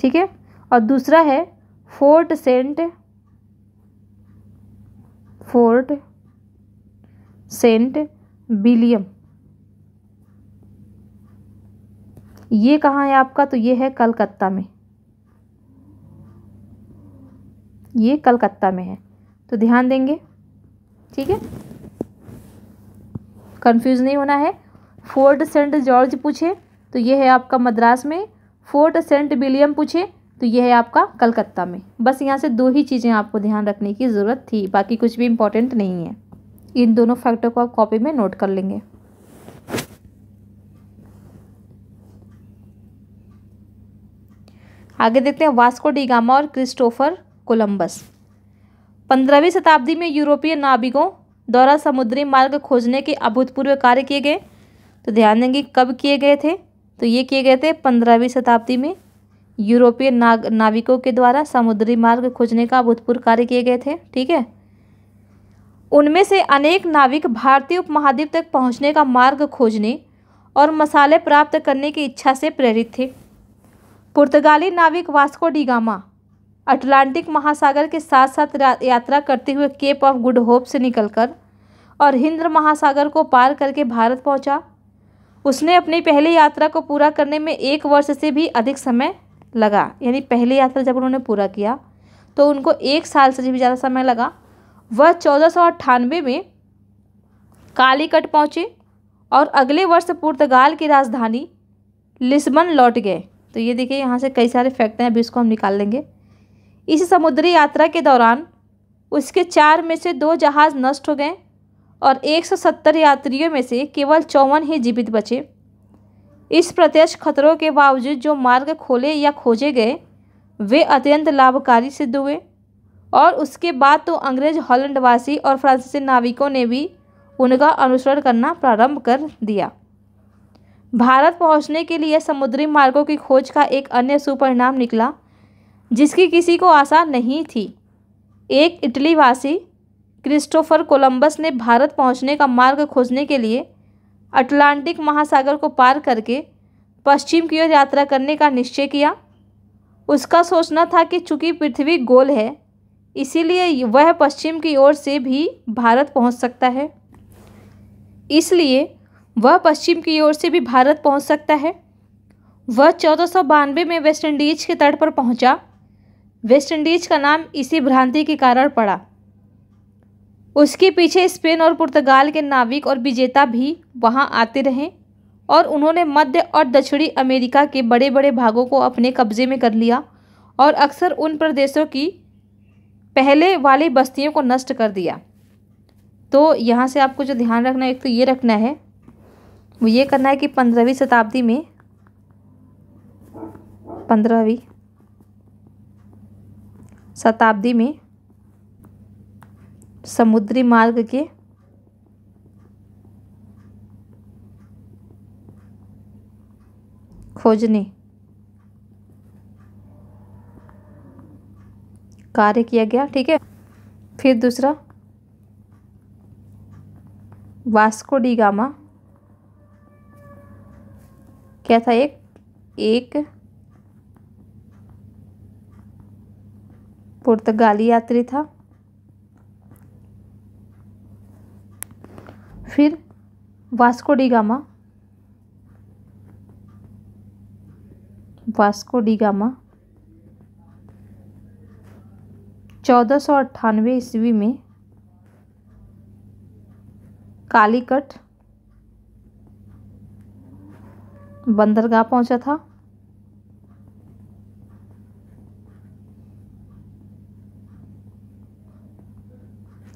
ठीक है और दूसरा है Fort Saint Fort Saint William ये कहाँ है आपका तो ये है कलकत्ता में ये कलकत्ता में है तो ध्यान देंगे ठीक है कंफ्यूज नहीं होना है फोर्ट सेंट जॉर्ज पूछे तो ये है आपका मद्रास में फोर्ट सेंट विलियम पूछे तो ये है आपका कलकत्ता में बस यहाँ से दो ही चीज़ें आपको ध्यान रखने की ज़रूरत थी बाकी कुछ भी इम्पोर्टेंट नहीं है इन दोनों फैक्टर को आप कॉपी में नोट कर लेंगे आगे देखते हैं वास्को डिगामा और क्रिस्टोफर कोलंबस पंद्रहवीं शताब्दी में यूरोपीय नाविकों द्वारा समुद्री मार्ग खोजने के अभूतपूर्व कार्य किए गए तो ध्यान देंगे कब किए गए थे तो ये किए गए थे पंद्रहवीं शताब्दी में यूरोपीय नाग नाविकों के द्वारा समुद्री मार्ग खोजने का अभूतपूर्व कार्य किए गए थे ठीक है उनमें से अनेक नाविक भारतीय उपमहाद्वीप तक पहुंचने का मार्ग खोजने और मसाले प्राप्त करने की इच्छा से प्रेरित थे पुर्तगाली नाविक वास्को डिगामा अटलांटिक महासागर के साथ साथ यात्रा करते हुए केप ऑफ गुड होप से निकलकर और हिंद महासागर को पार करके भारत पहुंचा उसने अपनी पहली यात्रा को पूरा करने में एक वर्ष से भी अधिक समय लगा यानी पहली यात्रा जब उन्होंने पूरा किया तो उनको एक साल से भी ज़्यादा समय लगा वह चौदह में कालीकट पहुँचे और अगले वर्ष पुर्तगाल की राजधानी लिस्बन लौट गए तो ये देखिए यहाँ से कई सारे फैक्ट हैं अभी इसको हम निकाल लेंगे इस समुद्री यात्रा के दौरान उसके चार में से दो जहाज़ नष्ट हो गए और 170 यात्रियों में से केवल चौवन ही जीवित बचे इस प्रत्यक्ष खतरों के बावजूद जो मार्ग खोले या खोजे गए वे अत्यंत लाभकारी सिद्ध हुए और उसके बाद तो अंग्रेज हॉलैंडवासी और फ्रांसीसी नाविकों ने भी उनका अनुसरण करना प्रारंभ कर दिया भारत पहुंचने के लिए समुद्री मार्गों की खोज का एक अन्य सुपरिणाम निकला जिसकी किसी को आशा नहीं थी एक इटलीवासी क्रिस्टोफर कोलंबस ने भारत पहुंचने का मार्ग खोजने के लिए अटलांटिक महासागर को पार करके पश्चिम की ओर यात्रा करने का निश्चय किया उसका सोचना था कि चूंकि पृथ्वी गोल है इसीलिए वह पश्चिम की ओर से भी भारत पहुंच सकता है इसलिए वह पश्चिम की ओर से भी भारत पहुंच सकता है वह चौदह में वेस्टइंडीज के तट पर पहुंचा वेस्टइंडीज का नाम इसी भ्रांति के कारण पड़ा उसके पीछे स्पेन और पुर्तगाल के नाविक और विजेता भी वहां आते रहे और उन्होंने मध्य और दक्षिणी अमेरिका के बड़े बड़े भागों को अपने कब्जे में कर लिया और अक्सर उन प्रदेशों की पहले वाली बस्तियों को नष्ट कर दिया तो यहाँ से आपको जो ध्यान रखना है एक तो ये रखना है वो ये करना है कि पंद्रहवीं शताब्दी में पंद्रहवीं शताब्दी में समुद्री मार्ग के खोजने कार्य किया गया ठीक है फिर दूसरा वास्को डी गामा क्या था एक एक पुर्तगाली यात्री था फिर वास्को डिगामा वास्को डिगामा चौदह सौ अट्ठानवे ईस्वी में कालीकट बंदरगाह पहुंचा था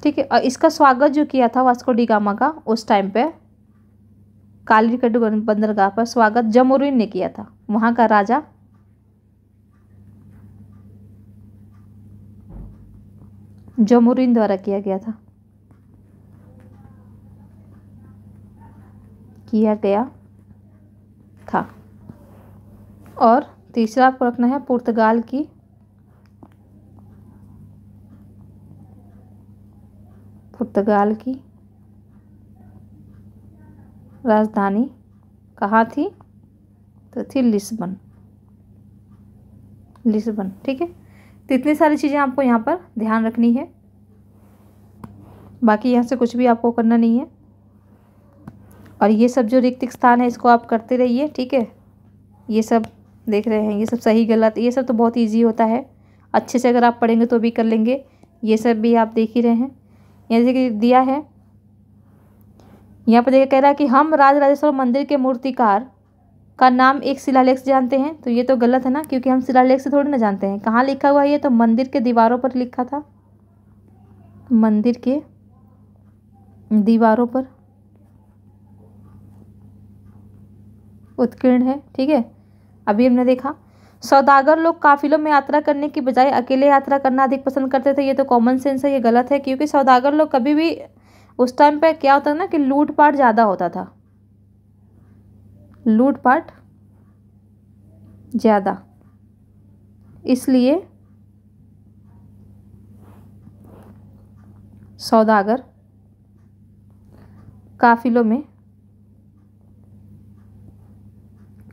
ठीक है इसका स्वागत जो किया था वास्को डिगामा का उस टाइम पे कालीकट बंदरगाह पर स्वागत जमोरिन ने किया था वहाँ का राजा जमोरिन द्वारा किया गया था किया गया था और तीसरा आपको रखना है पुर्तगाल की पुर्तगाल की राजधानी कहाँ थी तो थी लिस्बन लिस्बन ठीक है तो इतनी सारी चीज़ें आपको यहाँ पर ध्यान रखनी है बाकी यहाँ से कुछ भी आपको करना नहीं है और ये सब जो रिक्तिक स्थान है इसको आप करते रहिए ठीक है ये सब देख रहे हैं ये सब सही गलत ये सब तो बहुत ईजी होता है अच्छे से अगर आप पढ़ेंगे तो भी कर लेंगे ये सब भी आप देख ही रहे हैं जैसे कि दिया है यहाँ पर देखिए कह रहा है कि हम राज राजेश्वर मंदिर के मूर्तिकार का नाम एक शिलालेख से जानते हैं तो ये तो गलत है ना क्योंकि हम शिलालेख से थोड़ी ना जानते हैं कहाँ लिखा हुआ है ये तो मंदिर के दीवारों पर लिखा था मंदिर के दीवारों पर उत्कीर्ण है ठीक है अभी हमने देखा सौदागर लोग काफिलों में यात्रा करने की बजाय अकेले यात्रा करना अधिक पसंद करते थे ये तो कॉमन सेंस है ये गलत है क्योंकि सौदागर लोग कभी भी उस टाइम पे क्या होता था ना कि लूटपाट ज़्यादा होता था लूटपाट ज़्यादा इसलिए सौदागर काफिलों में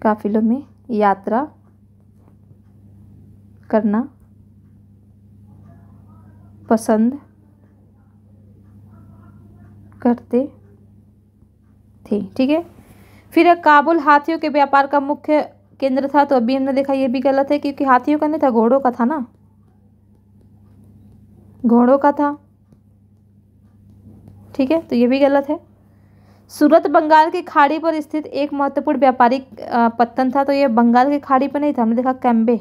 काफिलों में यात्रा करना पसंद करते थे ठीक है फिर काबुल हाथियों के व्यापार का मुख्य केंद्र था तो अभी हमने देखा ये भी गलत है क्योंकि हाथियों का नहीं था घोड़ों का था ना घोड़ों का था ठीक है तो ये भी गलत है सूरत बंगाल की खाड़ी पर स्थित एक महत्वपूर्ण व्यापारिक पत्तन था तो ये बंगाल की खाड़ी पर नहीं था हमने देखा कैम्बे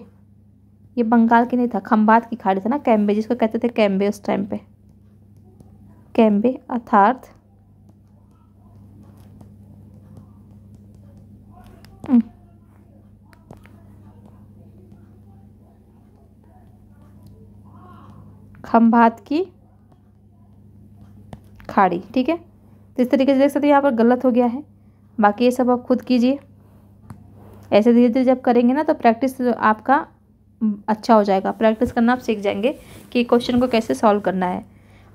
ये बंगाल की नहीं था खम्बात की खाड़ी था ना कैम्बे जिसको कहते थे कैम्बे उस टाइम पे कैम्बे अर्थार्थ हम्म। खम्भात की खाड़ी ठीक है तो इस तरीके से देख सकते हैं यहाँ पर गलत हो गया है बाकी ये सब आप खुद कीजिए ऐसे धीरे धीरे जब करेंगे ना तो प्रैक्टिस तो आपका अच्छा हो जाएगा प्रैक्टिस करना आप सीख जाएंगे कि क्वेश्चन को कैसे सॉल्व करना है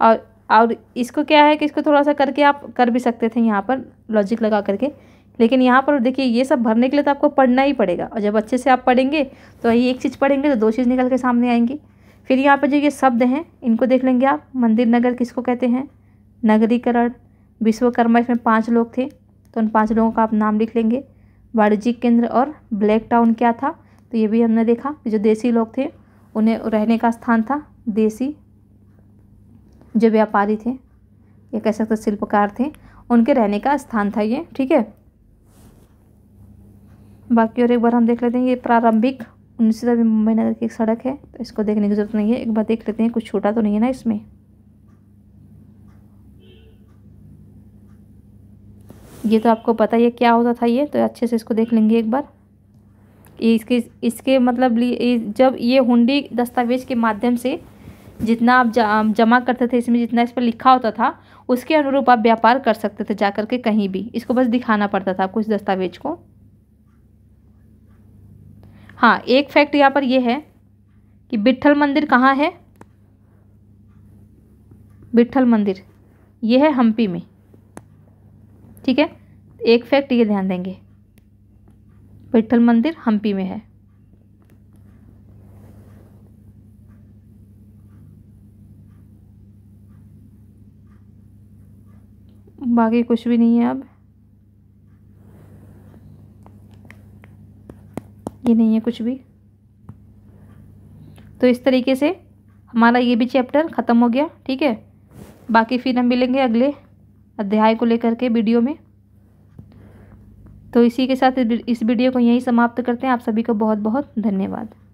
और और इसको क्या है कि इसको थोड़ा सा करके आप कर भी सकते थे यहाँ पर लॉजिक लगा करके लेकिन यहाँ पर देखिए ये सब भरने के लिए तो आपको पढ़ना ही पड़ेगा और जब अच्छे से आप पढ़ेंगे तो ये एक चीज़ पढ़ेंगे तो दो चीज़ निकल के सामने आएंगी फिर यहाँ पर जो ये शब्द हैं इनको देख लेंगे आप मंदिर नगर किसको कहते हैं नगरीकरण विश्वकर्मा इसमें पाँच लोग थे तो उन पाँच लोगों का आप नाम लिख लेंगे वाणिज्यिक केंद्र और ब्लैक टाउन क्या था तो ये भी हमने देखा जो देसी लोग थे उन्हें रहने का स्थान था देसी जो व्यापारी थे या कह सकते शिल्पकार थे उनके रहने का स्थान था ये ठीक है बाकी और एक बार हम देख लेते हैं ये प्रारंभिक उन्नीस मुंबई नगर की एक सड़क है तो इसको देखने की जरूरत नहीं है एक बार देख लेते हैं कुछ छोटा तो नहीं है ना इसमें ये तो आपको पता ही क्या होता था ये तो अच्छे से इसको देख लेंगे एक बार इसके इसके मतलब जब ये हुंडी दस्तावेज के माध्यम से जितना आप जमा करते थे इसमें जितना इस पर लिखा होता था उसके अनुरूप आप व्यापार कर सकते थे जा के कहीं भी इसको बस दिखाना पड़ता था आपको दस्तावेज को हाँ एक फैक्ट यहाँ पर यह है कि बिट्ठल मंदिर कहाँ है बिट्ठल मंदिर यह है हम्पी में ठीक है एक फैक्ट ये ध्यान देंगे विठल मंदिर हम्पी में है बाकी कुछ भी नहीं है अब ये नहीं है कुछ भी तो इस तरीके से हमारा ये भी चैप्टर ख़त्म हो गया ठीक है बाकी फिर हम मिलेंगे अगले अध्याय को लेकर के वीडियो में तो इसी के साथ इस वीडियो को यहीं समाप्त करते हैं आप सभी को बहुत बहुत धन्यवाद